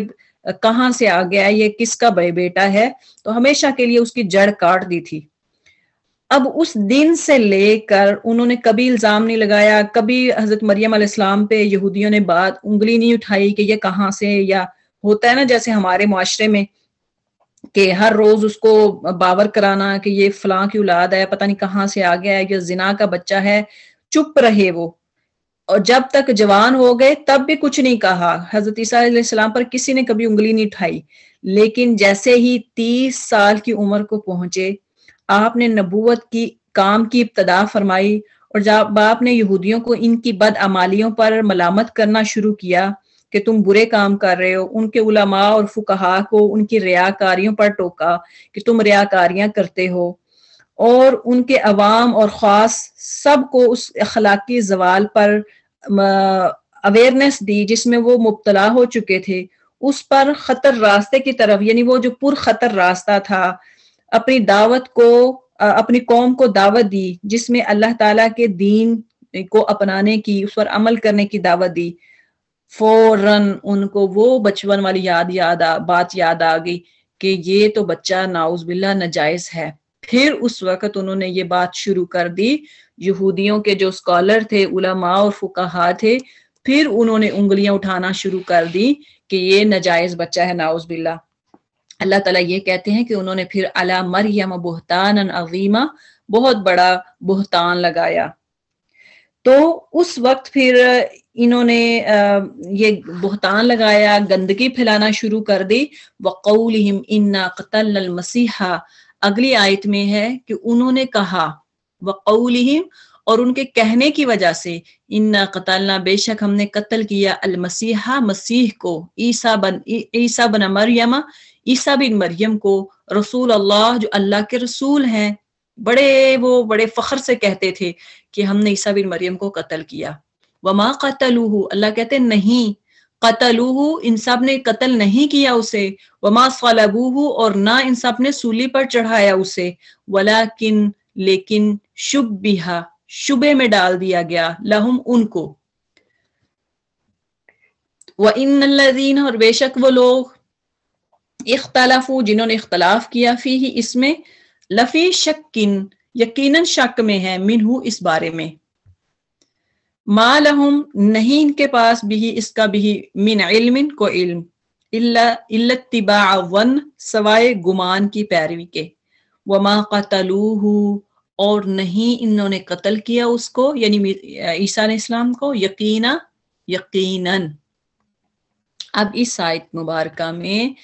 कहाँ से आ गया ये किसका बेटा है तो हमेशा के लिए उसकी जड़ काट दी थी अब उस दिन से लेकर उन्होंने कभी इल्ज़ाम नहीं लगाया कभी हज़रत मरियम अलैहिस्सलाम पे यहूदियों ने बात उंगली नहीं उठाई कि ये कहाँ से या होता है ना जैसे हमारे माशरे में कि हर रोज़ उसको बावर कराना कि ये फलां की औलाद है पता नहीं कहाँ से आ गया है या जिना का बच्चा है चुप रहे वो और जब तक जवान हो गए तब भी कुछ नहीं कहा हजरत ईसा पर किसी ने कभी उंगली नहीं उठाई लेकिन जैसे ही तीस साल की उम्र को पहुंचे आपने नबूवत की काम की इब्तदा फरमाई और जब आपने यहूदियों को इनकी बद अमालियों पर मलामत करना शुरू किया कि तुम बुरे काम कर रहे हो उनके उलमा और फुकहा को उनकी रियाकारियों पर टोका कि तुम रियाकारियां करते हो और उनके अवाम और ख़ास सब को उस अखलाकी जवाल पर अवेयरनेस दी जिसमें वो मुबतला हो चुके थे उस पर खतर रास्ते की तरफ यानी वो जो पुर खतर रास्ता था अपनी दावत को अपनी कौम को दावत दी जिसमें अल्लाह ताला के दीन को अपनाने की उस पर अमल करने की दावत दी फौरन उनको वो बचपन वाली याद याद आ बात याद आ गई कि ये तो बच्चा नाउज बिल्ला नजायज है फिर उस वक्त उन्होंने ये बात शुरू कर दी यहूदियों के जो स्कॉलर थे उलमा और फुकाहा थे फिर उन्होंने उंगलियां उठाना शुरू कर दी कि ये नजायज बच्चा है नाउज बिल्ला अल्लाह ताला ये कहते हैं कि उन्होंने फिर अला मरियम बहतान अजीमा बहुत बड़ा बोहतान लगाया तो उस वक्त फिर इन्होंने ये बोहतान लगाया गंदगी फैलाना शुरू कर दी वकौल इन्ना कतल मसीहा अगली आयत में है कि उन्होंने कहा वकौल और उनके कहने की वजह से इन्ना कतलना बेशक हमने कत्ल किया अल मसीहा मसीह को ईसा बन ईसा बन मरियम ईसा बिन मरियम को रसूल अल्लाह जो अल्लाह के रसूल हैं बड़े वो बड़े फखर से कहते थे कि हमने ईसा बिन मरियम को कत्ल किया वमा कतलूहू अल्लाह कहते नहीं इन इंसाब ने कत्ल नहीं किया उसे वमा सलबूहू और ना इंसाब ने सूली पर चढ़ाया उसे वला किन लेकिन शुभ बिहा शुबे में डाल दिया गया लहुम उनको व इन लजीन और बेशक वो लोग इख्तलाफू जिन्होंने इख्तलाफ किया फी ही इसमें लफी शक्किन यकीनन शक में है मिनहू इस बारे में मा लहुम नहीं इनके पास भी इसका भी मिन इल्मिन को इल्म तिबा वन सवाए गुमान की पैरवी के वमा कतलूहू और नहीं इन्होंने कत्ल किया उसको यानी ईसा इस्लाम को यकीना यकीनन अब इस साइट मुबारक में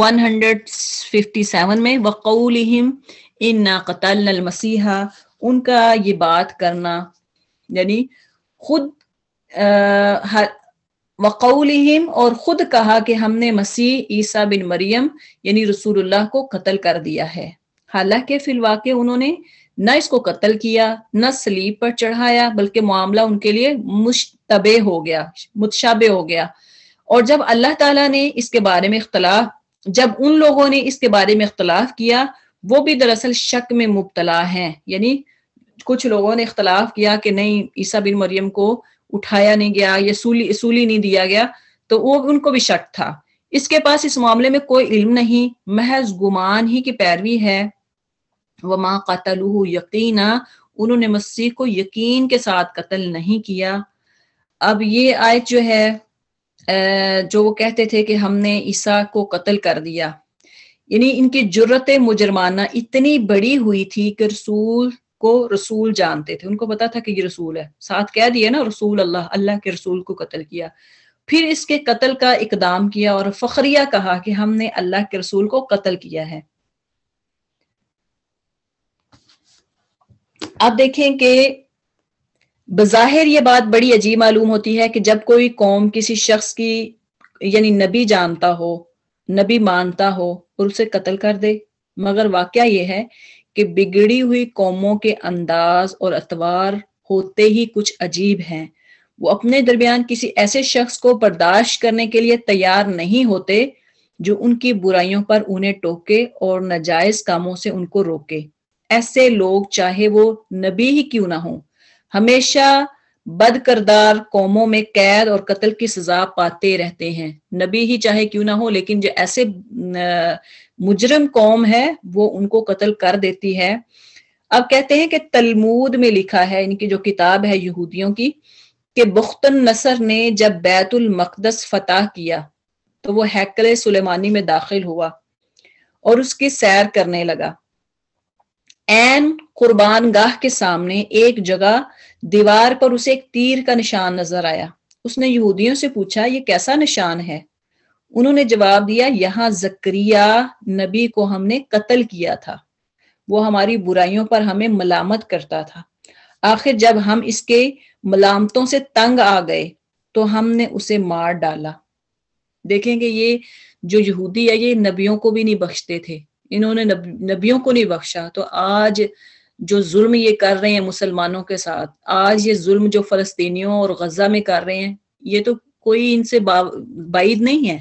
वन हंड्रेड फिफ्टी सेवन में वक़ौलहिम इन्ना कतल मसीहा उनका ये बात करना यानी खुद आ, हर वक़ौलहम और ख़ुद कहा कि हमने मसीह ईसा बिन मरियम यानी रसूलुल्लाह को कत्ल कर दिया है हालांकि फिलवाके उन्होंने न इसको कत्ल किया न सलीब पर चढ़ाया बल्कि मामला उनके लिए मुशतबे हो गया मुतशाबे हो गया और जब अल्लाह ताला ने इसके बारे में इख्तलाफ जब उन लोगों ने इसके बारे में इख्तलाफ किया वो भी दरअसल शक में मुबतला है यानी कुछ लोगों ने इख्तलाफ किया कि नहीं ईसा बिन मरियम को उठाया नहीं गया या सूली सूली नहीं दिया गया तो वो उनको भी शक था इसके पास इस मामले में कोई इल्म नहीं महज गुमान ही की पैरवी है व माँ कतल यकीन उन्होंने मसीह को यकीन के साथ कत्ल नहीं किया अब ये आयत जो है जो वो कहते थे कि हमने ईसा को कत्ल कर दिया यानी इनकी जुर्रत मुजरमाना इतनी बड़ी हुई थी कि रसूल को रसूल जानते थे उनको पता था कि ये रसूल है साथ कह दिया ना रसूल अल्लाह अल्लाह के रसूल को कत्ल किया फिर इसके कत्ल का इकदाम किया और फखरिया कहा कि हमने अल्लाह के रसूल को कत्ल किया है आप देखें कि बज़ाहिर ये बात बड़ी अजीब मालूम होती है कि जब कोई कौम किसी शख्स की यानी नबी जानता हो नबी मानता हो और उसे कत्ल कर दे मगर वाक्य यह है कि बिगड़ी हुई कौमों के अंदाज और अतवार होते ही कुछ अजीब हैं वो अपने दरमियान किसी ऐसे शख्स को बर्दाश्त करने के लिए तैयार नहीं होते जो उनकी बुराइयों पर उन्हें टोके और नाजायज कामों से उनको रोके ऐसे लोग चाहे वो नबी ही क्यों ना हो हमेशा बदकरदार कौमों में कैद और कत्ल की सजा पाते रहते हैं नबी ही चाहे क्यों ना हो लेकिन जो ऐसे मुजरम कौम है वो उनको कत्ल कर देती है अब कहते हैं कि तलमूद में लिखा है इनकी जो किताब है यहूदियों की कि बुख्तन नसर ने जब बैतुल मकदस फतह किया तो वो हैकल सुलेमानी में दाखिल हुआ और उसकी सैर करने लगा एन कुर्बान गाह के सामने एक जगह दीवार पर उसे एक तीर का निशान नजर आया उसने यहूदियों से पूछा ये कैसा निशान है उन्होंने जवाब दिया यहाँ जक्रिया नबी को हमने कत्ल किया था वो हमारी बुराइयों पर हमें मलामत करता था आखिर जब हम इसके मलामतों से तंग आ गए तो हमने उसे मार डाला देखेंगे ये जो यहूदी है ये नबियों को भी नहीं बख्शते थे इन्होंने नबियों को नहीं बख्शा तो आज जो जुल्म ये कर रहे हैं मुसलमानों के साथ आज ये जुल्म जो फलस्तीनियों और गजा में कर रहे हैं ये तो कोई इनसे बाइद नहीं है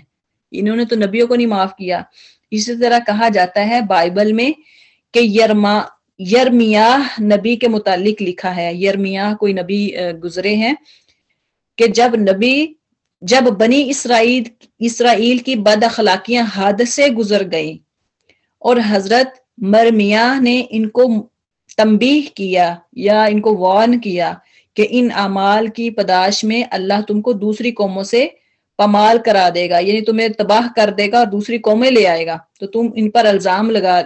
इन्होंने तो नबियों को नहीं माफ किया इसी तरह कहा जाता है बाइबल में कि यरमा यरमिया नबी के मुतालिक लिखा है यरमिया कोई नबी गुजरे हैं कि जब नबी जब बनी इसराइल इसराइल की बद अखलाकियां हद से गुजर गई और हजरत मरमिया ने इनको तंबीह किया या इनको वार्न किया कि इन अमाल की पदाश में अल्लाह तुमको दूसरी कौमों से पमाल करा देगा यानी तुम्हें तबाह कर देगा और दूसरी कौमें ले आएगा तो तुम इन पर अल्जाम लगा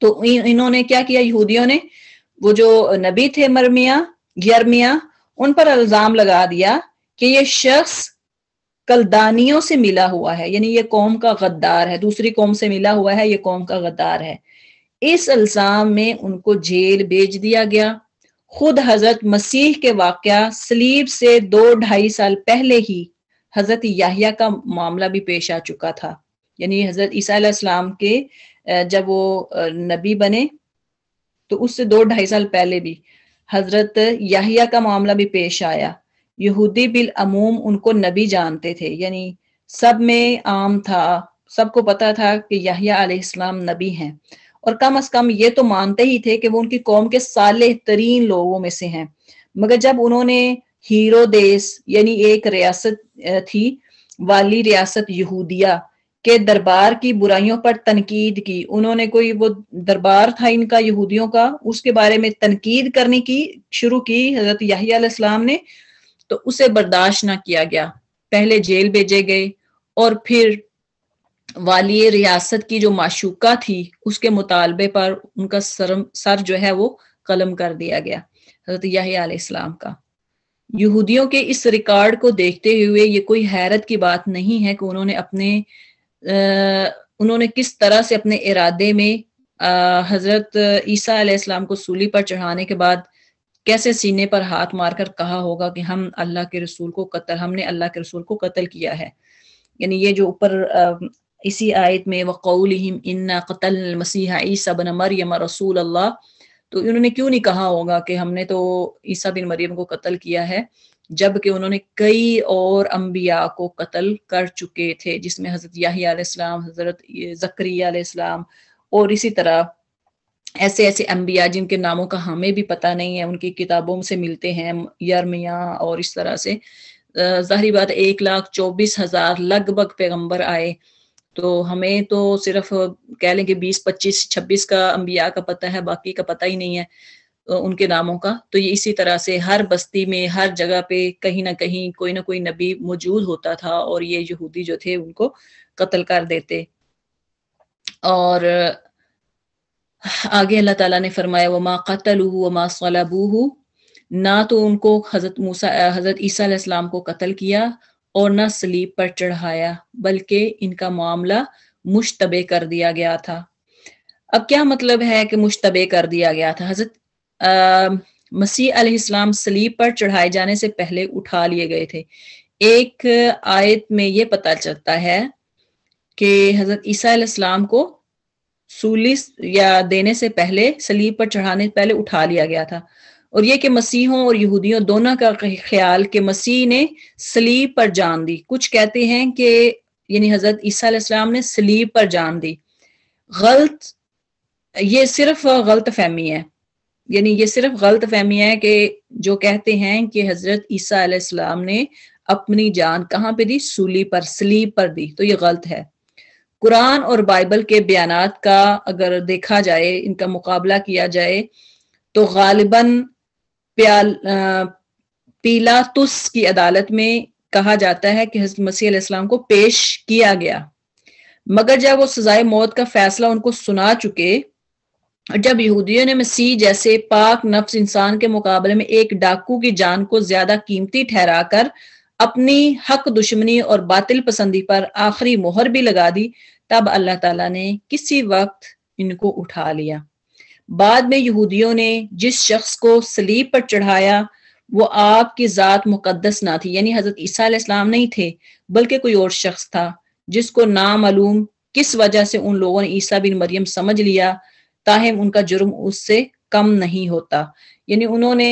तो इन, इन्होंने क्या किया यहूदियों ने वो जो नबी थे मरमिया गियरमिया उन पर अल्जाम लगा दिया कि ये शख्स कलदानियों से मिला हुआ है यानी ये कौम का गद्दार है दूसरी कौम से मिला हुआ है ये कौम का गद्दार है इस अल्जाम में उनको जेल भेज दिया गया खुद हजरत मसीह के वाक़ स्लीब से दो ढाई साल पहले ही हजरत याहिया का मामला भी पेश आ चुका था यानी हजरत ईसा के जब वो नबी बने तो उससे दो ढाई साल पहले भी हजरत याहिया का मामला भी पेश आया यहूदी बिल अमूम उनको नबी जानते थे यानी सब में आम था सबको पता था कि यहिया अलैहिस्सलाम नबी हैं और कम अज कम ये तो मानते ही थे कि वो उनकी कौम के साले तरीन लोगों में से हैं मगर जब उन्होंने हीरो देश यानी एक रियासत थी वाली रियासत यहूदिया के दरबार की बुराइयों पर तनकीद की उन्होंने कोई वो दरबार था इनका यहूदियों का उसके बारे में तनकीद करने की शुरू की हजरत याहिया ने तो उसे बर्दाश्त ना किया गया पहले जेल भेजे गए और फिर वाली रियासत की जो माशूका थी उसके मुतालबे पर उनका सरम सर जो है वो कलम कर दिया गया हजरत याम का यहूदियों के इस रिकॉर्ड को देखते हुए ये कोई हैरत की बात नहीं है कि उन्होंने अपने आ, उन्होंने किस तरह से अपने इरादे में हजरत ईसा इस्लाम को सूली पर चढ़ाने के बाद कैसे सीने पर हाथ मारकर कहा होगा कि हम अल्लाह के रसूल को कत्ल हमने अल्लाह के रसूल को कत्ल किया है यानी ये जो ऊपर इसी आयत में वक़ौलहिम इन्ना कतल मसीहा ईसा बन मरियम रसूल अल्लाह तो इन्होंने क्यों नहीं कहा होगा कि हमने तो ईसा बिन मरियम को कत्ल किया है जबकि उन्होंने कई और अम्बिया को कत्ल कर चुके थे जिसमें हज़रत याही आलाम हज़रत जक्रिया आसमाम और इसी तरह ऐसे ऐसे अम्बिया जिनके नामों का हमें भी पता नहीं है उनकी किताबों से मिलते हैं यरमिया और इस तरह से जाहरी बात एक लाख चौबीस हजार लगभग पैगंबर आए तो हमें तो सिर्फ कह लें कि बीस पच्चीस छब्बीस का अम्बिया का पता है बाकी का पता ही नहीं है उनके नामों का तो ये इसी तरह से हर बस्ती में हर जगह पे कहीं ना कहीं कोई ना कोई नबी मौजूद होता था और ये यहूदी जो थे उनको कत्ल कर देते और आगे अल्लाह ताला ने फरमाया माँ वमा कतलू सलाबू सलाबूह ना तो उनको हज़रत मूसा हज़रत ईसा को कत्ल किया और ना सलीब पर चढ़ाया बल्कि इनका मामला मुशतबे कर दिया गया था अब क्या मतलब है कि मुशतबे कर दिया गया था हज़रत मसीह अलैहिस्सलाम सलीब पर चढ़ाए जाने से पहले उठा लिए गए थे एक आयत में ये पता चलता है कि हज़रत ईसा को सूलिस या देने से पहले सलीब पर चढ़ाने पहले उठा लिया गया था और ये कि मसीहों और यहूदियों दोनों का ख्याल कि मसीह ने सलीब पर जान दी कुछ कहते हैं कि यानी हजरत ईसा ने सलीब पर जान दी गलत ये सिर्फ गलत फहमी है यानी ये सिर्फ गलत फहमी है कि जो कहते हैं कि हजरत ईसा ने अपनी जान कहाँ पे दी सूली पर सलीब पर दी तो ये गलत है कुरान और बाइबल के बयान का अगर देखा जाए इनका मुकाबला किया जाए तो गालिबन प्याल पीला तुस की अदालत में कहा जाता है कि हजरत मसीह इस्लाम को पेश किया गया मगर जब वो सजाए मौत का फैसला उनको सुना चुके जब यहूदियों ने मसीह जैसे पाक नफ्स इंसान के मुकाबले में एक डाकू की जान को ज्यादा कीमती ठहराकर कर अपनी हक दुश्मनी और बातिल पसंदी पर आखिरी मोहर भी लगा दी तब अल्लाह ताला ने किसी वक्त इनको उठा लिया बाद में यहूदियों ने जिस शख्स को सलीब पर चढ़ाया वो आपकी ज़ात मुकदस ना थी यानी हज़रत ईसा इस्लाम नहीं थे बल्कि कोई और शख्स था जिसको मालूम किस वजह से उन लोगों ने ईसा बिन मरियम समझ लिया ताहम उनका जुर्म उससे कम नहीं होता यानी उन्होंने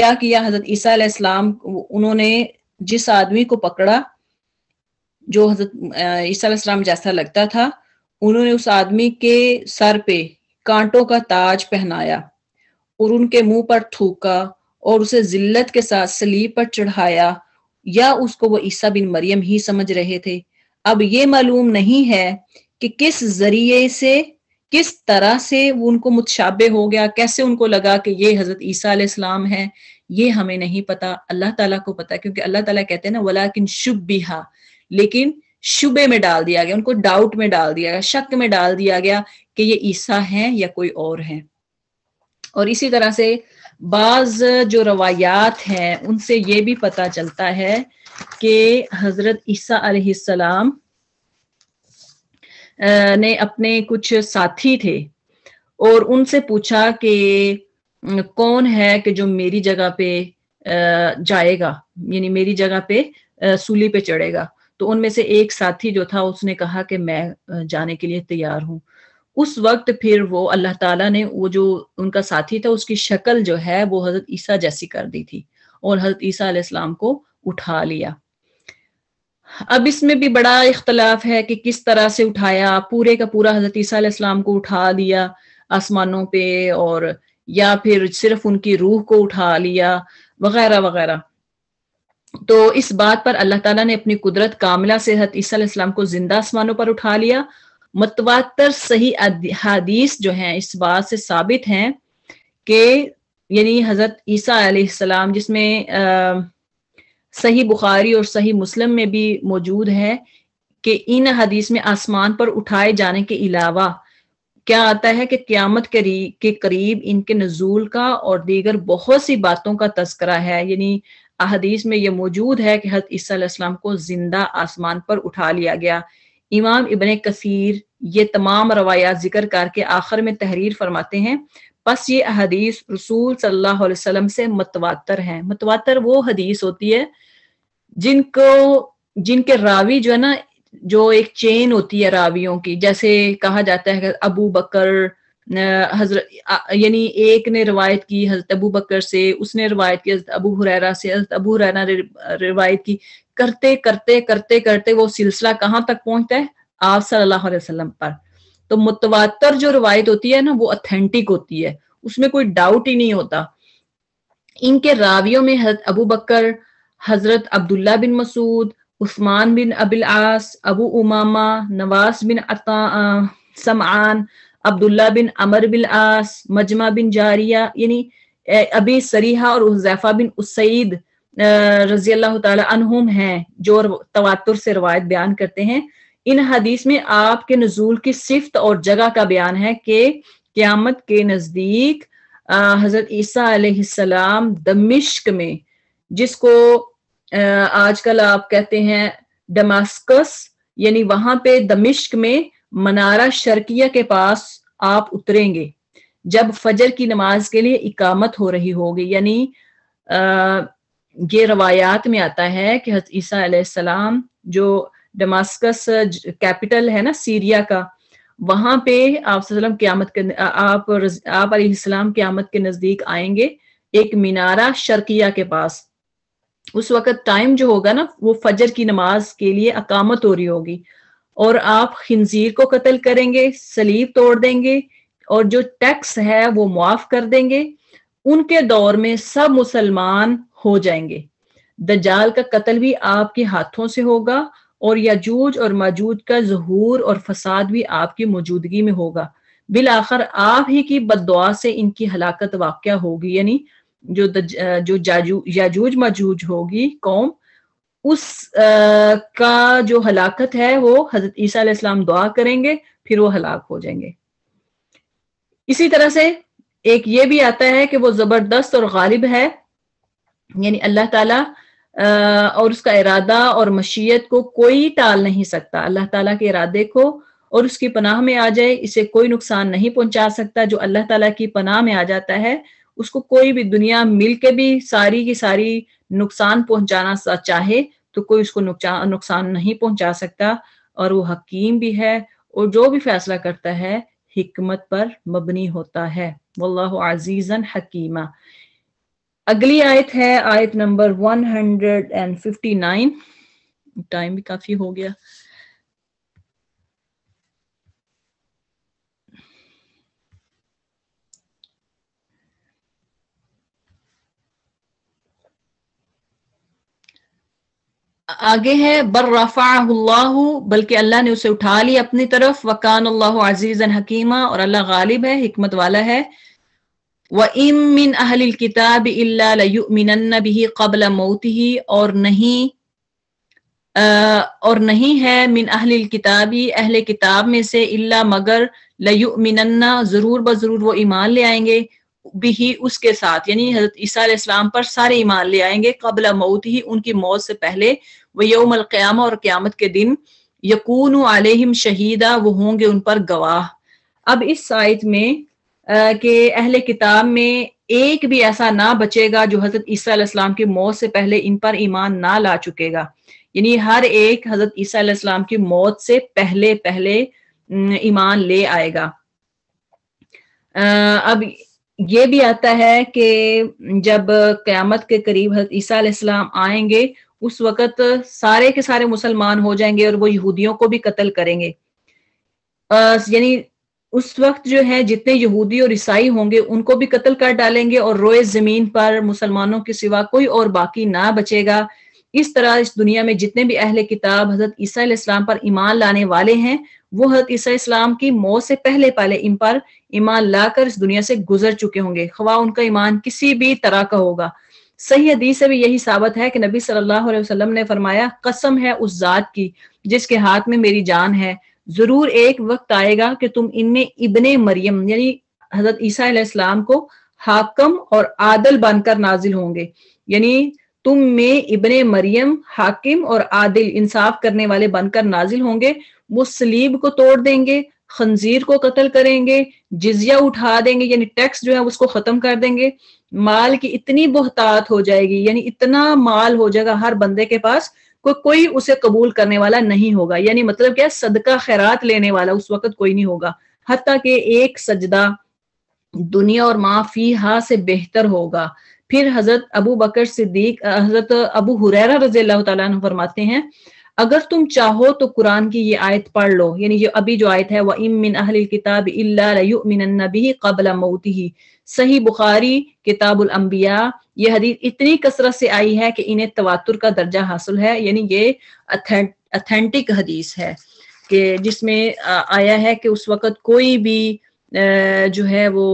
क्या किया हज़रत ईसा इस्लाम उन्होंने जिस आदमी को पकड़ा जो हजरत ईसा जैसा लगता था उन्होंने उस आदमी के सर पे कांटों का ताज पहनाया और उनके मुंह पर थूका और उसे जिल्लत के साथ सलीब पर चढ़ाया या उसको वो ईसा बिन मरियम ही समझ रहे थे अब ये मालूम नहीं है कि किस जरिए से किस तरह से वो उनको मुतशाबे हो गया कैसे उनको लगा कि ये हजरत ईसा इस्लाम है ये हमें नहीं पता अल्लाह ताला को पता क्योंकि अल्लाह ताला कहते हैं ना किन शुभ हा लेकिन शुबे में डाल दिया गया उनको डाउट में डाल दिया गया शक में डाल दिया गया कि ये ईसा है या कोई और है और इसी तरह से बाज जो रवायात हैं उनसे ये भी पता चलता है कि हजरत ईसा अलैहिस्सलाम ने अपने कुछ साथी थे और उनसे पूछा कि कौन है कि जो मेरी जगह पे जाएगा यानी मेरी जगह पे सूली पे चढ़ेगा तो उनमें से एक साथी जो था उसने कहा कि मैं जाने के लिए तैयार हूँ उस वक्त फिर वो अल्लाह ताला ने वो जो उनका साथी था उसकी शक्ल जो है वो हजरत ईसा जैसी कर दी थी और हजरत ईसा इस्लाम को उठा लिया अब इसमें भी बड़ा इख्तलाफ है कि किस तरह से उठाया पूरे का पूरा हजरत ईसा को उठा दिया आसमानों पे और या फिर सिर्फ उनकी रूह को उठा लिया वगैरह वगैरह तो इस बात पर अल्लाह ताला ने अपनी कुदरत कामला से हजरत ईसा को जिंदा आसमानों पर उठा लिया मतवातर सही हदीस जो है इस बात से साबित हैं कि यानी हजरत ईसा सलाम जिसमें अः सही बुखारी और सही मुस्लिम में भी मौजूद है कि इन हदीस में आसमान पर उठाए जाने के अलावा क्या आता है कि क्यामत करी, के करीब इनके नजूल का और दीगर बहुत सी बातों का तस्करा है यानी अहदीस में यह मौजूद है कि हज इसम को जिंदा आसमान पर उठा लिया गया इमाम इबन कसीर ये तमाम रवायात जिक्र करके आखिर में तहरीर फरमाते हैं बस ये हदीस रसूल सल्लल्लाहु अलैहि वसल्लम से मतवातर हैं मतवातर वो हदीस होती है जिनको जिनके रावी जो है ना जो एक चेन होती है रावियों की जैसे कहा जाता है अबू बकर हजरत यानी एक ने रिवायत की हजरत अबू बकर से उसने रिवायत की हजरत अबू हुरैरा से हजरत अबू हुरैरा ने रिवायत की करते करते करते करते वो सिलसिला कहाँ तक पहुंचता है आप सल्लल्लाहु अलैहि वसल्लम पर तो मुतवातर जो रिवायत होती है ना वो अथेंटिक होती है उसमें कोई डाउट ही नहीं होता इनके रावियों में अबू बकर हजरत अब्दुल्ला बिन मसूद उस्मान बिन अबिल आस अबू उमामा नवास बिन अता समान अब्दुल्ला बिन अमर बिल आस मजमा बिन जारिया यानी अबी सरीहा और उजैफा बिन उसईद रजी अल्लाह तुम हैं जो तवातुर से रवायत बयान करते हैं इन हदीस में आपके नजूल की सिफत और जगह का बयान है कि क्यामत के नजदीक हजरत ईसा दमिश्क में जिसको आजकल आप कहते हैं डमास्कस यानी वहां पे दमिश्क में मनारा शर्किया के पास आप उतरेंगे जब फजर की नमाज के लिए इकामत हो रही होगी यानी अः ये रवायात में आता है कि हजरत ईसा सलाम जो डमास्कस कैपिटल uh, है ना सीरिया का वहां पे आप क्यामत के आप आप अलैहिस्सलाम क्यामत के नजदीक आएंगे एक मीनारा शर्किया के पास उस वक्त टाइम जो होगा ना वो फजर की नमाज के लिए अकामत हो रही होगी और आप खनजीर को कत्ल करेंगे सलीब तोड़ देंगे और जो टैक्स है वो मुआफ कर देंगे उनके दौर में सब मुसलमान हो जाएंगे दजाल का कत्ल भी आपके हाथों से होगा और याजूज और माजूज का जहूर और फसाद भी आपकी मौजूदगी में होगा बिल आखिर आप ही की बददुआ से इनकी हलाकत वाक़ होगी यानी जो दज, जो जाजू याजूज होगी कौम उस आ, का जो हलाकत है वो हजरत ईसा इस्लाम दुआ करेंगे फिर वो हलाक हो जाएंगे इसी तरह से एक ये भी आता है कि वो जबरदस्त और गालिब है यानी अल्लाह ताला और उसका इरादा और मशीयत को कोई टाल नहीं सकता अल्लाह ताला के इरादे को और उसकी पनाह में आ जाए इसे कोई नुकसान नहीं पहुंचा सकता जो अल्लाह ताला की पनाह में आ जाता है उसको कोई भी दुनिया मिल के भी सारी की सारी नुकसान पहुंचाना चाहे तो कोई उसको नुकसान नहीं पहुंचा सकता और वो हकीम भी है और जो भी फैसला करता है हिकमत पर मबनी होता है वल्लाह अजीजन हकीमा अगली आयत है आयत नंबर 159 टाइम भी काफी हो गया आगे है बर्रफ़ाह बल्कि अल्लाह ने उसे उठा लिया अपनी तरफ वकान अल्लाह अजीज़न हकीमा और अल्लाह गालिब है हिकमत वाला है व इम मिन अहल किताब इलामिन बिही कबल मोती और नहीं आ, और नहीं है मिन अहल किताबी अहल किताब में से इल्ला मगर लयुमिनन्ना जरूर ब जरूर वो ईमान ले आएंगे बिही उसके साथ यानी हजरत ईसा इस्लाम पर सारे ईमान ले आएंगे कबल मौत ही उनकी मौत से पहले वह यौमल क्याम और क्यामत के दिन यकून आलिम शहीदा वो होंगे उन पर गवाह अब इस साइट में कि अहले किताब में एक भी ऐसा ना बचेगा जो हजरत ईसीम की मौत से पहले इन पर ईमान ना ला चुकेगा यानी हर एक हजरत ईसीम की मौत से पहले पहले ईमान ले आएगा अब ये भी आता है कि जब क्यामत के करीब हजरत ईसीम आएंगे उस वक़्त सारे के सारे मुसलमान हो जाएंगे और वो यहूदियों को भी कत्ल करेंगे यानी उस वक्त जो है जितने यहूदी और ईसाई होंगे उनको भी कत्ल कर डालेंगे और रोए जमीन पर मुसलमानों के सिवा कोई और बाकी ना बचेगा इस तरह इस दुनिया में जितने भी अहले किताब हजरत ईसा इस्लाम पर ईमान लाने वाले हैं वो हजरत ईसा इस्लाम की मौत से पहले पहले इन पर ईमान लाकर इस दुनिया से गुजर चुके होंगे खवा उनका ईमान किसी भी तरह का होगा सही हदीस से भी यही साबित है कि नबी सल्लल्लाहु अलैहि वसल्लम ने फरमाया कसम है उस जात की जिसके हाथ में मेरी जान है जरूर एक वक्त आएगा कि तुम इनमें इबन मरियम यानी हजरत ईसा को हाकम और आदल बनकर नाजिल होंगे यानी तुम में इबन मरियम हाकिम और आदिल इंसाफ करने वाले बनकर नाजिल होंगे वो सलीब को तोड़ देंगे खंजीर को कत्ल करेंगे जिजिया उठा देंगे यानी टैक्स जो है उसको खत्म कर देंगे माल की इतनी बहतात हो जाएगी यानी इतना माल हो जाएगा हर बंदे के पास को कोई उसे कबूल करने वाला नहीं होगा यानी मतलब क्या सदका खैरात लेने वाला उस वक्त कोई नहीं होगा हती के एक सजदा दुनिया और माफी हा से बेहतर होगा फिर हजरत अबू बकर सिद्दीक हजरत अबू हुरैरा रजी अल्लाह फरमाते हैं अगर तुम चाहो तो कुरान की ये आयत पढ़ लो यानी जो अभी जो आयत है वह इमिन अहल किताब इलाबी कबल मऊती सही बुखारी किताबुल अम्बिया ये हदीस इतनी कसरत से आई है कि इन्हें तवातुर का दर्जा हासिल है यानी ये अथेंटिक हदीस है कि जिसमें आया है कि उस वक़्त कोई भी जो है वो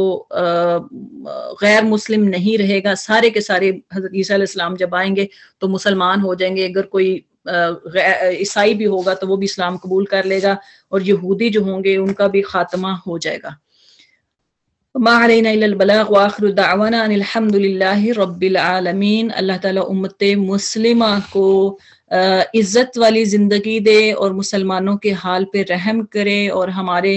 गैर मुस्लिम नहीं रहेगा सारे के सारे हजरत ईसा जब आएंगे तो मुसलमान हो जाएंगे अगर कोई ईसाई भी होगा तो वो भी इस्लाम कबूल कर लेगा और यहूदी जो होंगे उनका भी खात्मा हो जाएगा मा अलैना इल्लल वाखिर दावाना रब्बिल आलमीन अल्लाह ताला उम्मत मुस्लिमा को इज़्ज़त वाली ज़िंदगी दे और मुसलमानों के हाल पे रहम करे और हमारे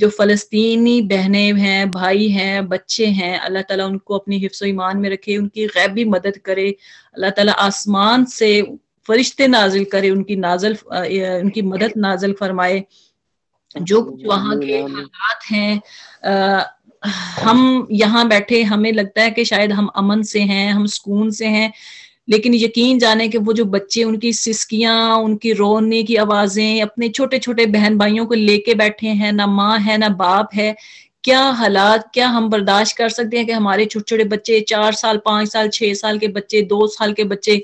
जो फ़लस्तीनी बहनें हैं भाई हैं बच्चे हैं अल्लाह ताला उनको अपनी हिफ्स ईमान में रखे उनकी गैबी मदद करे अल्लाह ताला आसमान से फरिश्ते नाजिल करे उनकी नाजल उनकी मदद नाजल फरमाए जो वहां के हालात हैं हम यहाँ बैठे हमें लगता है कि शायद हम अमन से हैं हम सुकून से हैं लेकिन यकीन जाने कि वो जो बच्चे उनकी सिसकियां उनकी रोने की आवाजें अपने छोटे छोटे बहन भाइयों को लेके बैठे हैं ना माँ है ना बाप है क्या हालात क्या हम बर्दाश्त कर सकते हैं कि हमारे छोटे छोटे बच्चे चार साल पांच साल छह साल के बच्चे दो साल के बच्चे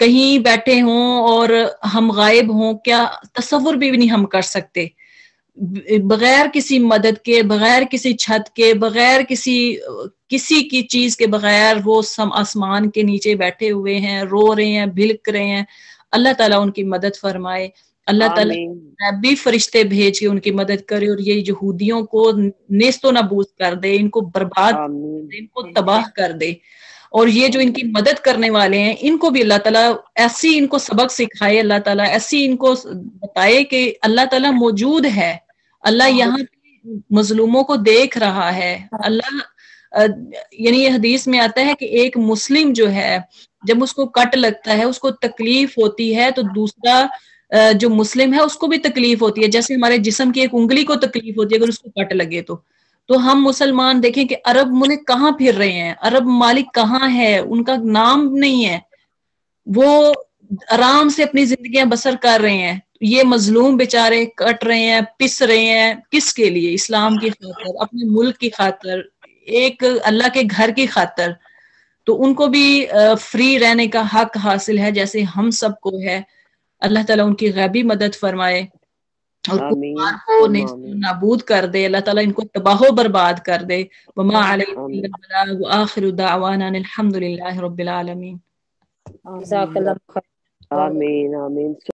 कहीं बैठे हों और हम गायब हों क्या तस्वुर भी नहीं हम कर सकते बगैर किसी मदद के बगैर किसी छत के बगैर किसी किसी की चीज के बगैर वो सम आसमान के नीचे बैठे हुए हैं रो रहे हैं भिलक रहे हैं अल्लाह ताला उनकी मदद फरमाए अल्लाह ताला भी फरिश्ते भेज के उनकी मदद करे और ये यहूदियों को नेस्तो नबूज कर दे इनको बर्बाद दे इनको तबाह कर दे और ये जो इनकी मदद करने वाले हैं इनको भी अल्लाह ताला ऐसी इनको सबक सिखाए अल्लाह ताला ऐसी इनको बताए कि अल्लाह ताला मौजूद है अल्लाह हाँ। यहाँ मजलूमों को देख रहा है हाँ। अल्लाह यानी ये हदीस में आता है कि एक मुस्लिम जो है जब उसको कट लगता है उसको तकलीफ होती है तो दूसरा जो मुस्लिम है उसको भी तकलीफ होती है जैसे हमारे जिसम की एक उंगली को तकलीफ होती है अगर उसको कट लगे तो तो हम मुसलमान देखें कि अरब मुल्क कहाँ फिर रहे हैं अरब मालिक कहाँ है उनका नाम नहीं है वो आराम से अपनी जिंदगी बसर कर रहे हैं ये मजलूम बेचारे कट रहे हैं पिस रहे हैं किसके लिए इस्लाम की खातर अपने मुल्क की खातर एक अल्लाह के घर की खातर तो उनको भी फ्री रहने का हक हासिल है जैसे हम सबको है अल्लाह ताला उनकी गैबी मदद फरमाए और को नाबूद कर दे अल्लाह ताला इनको तबाह बर्बाद कर दे आमीन आमीन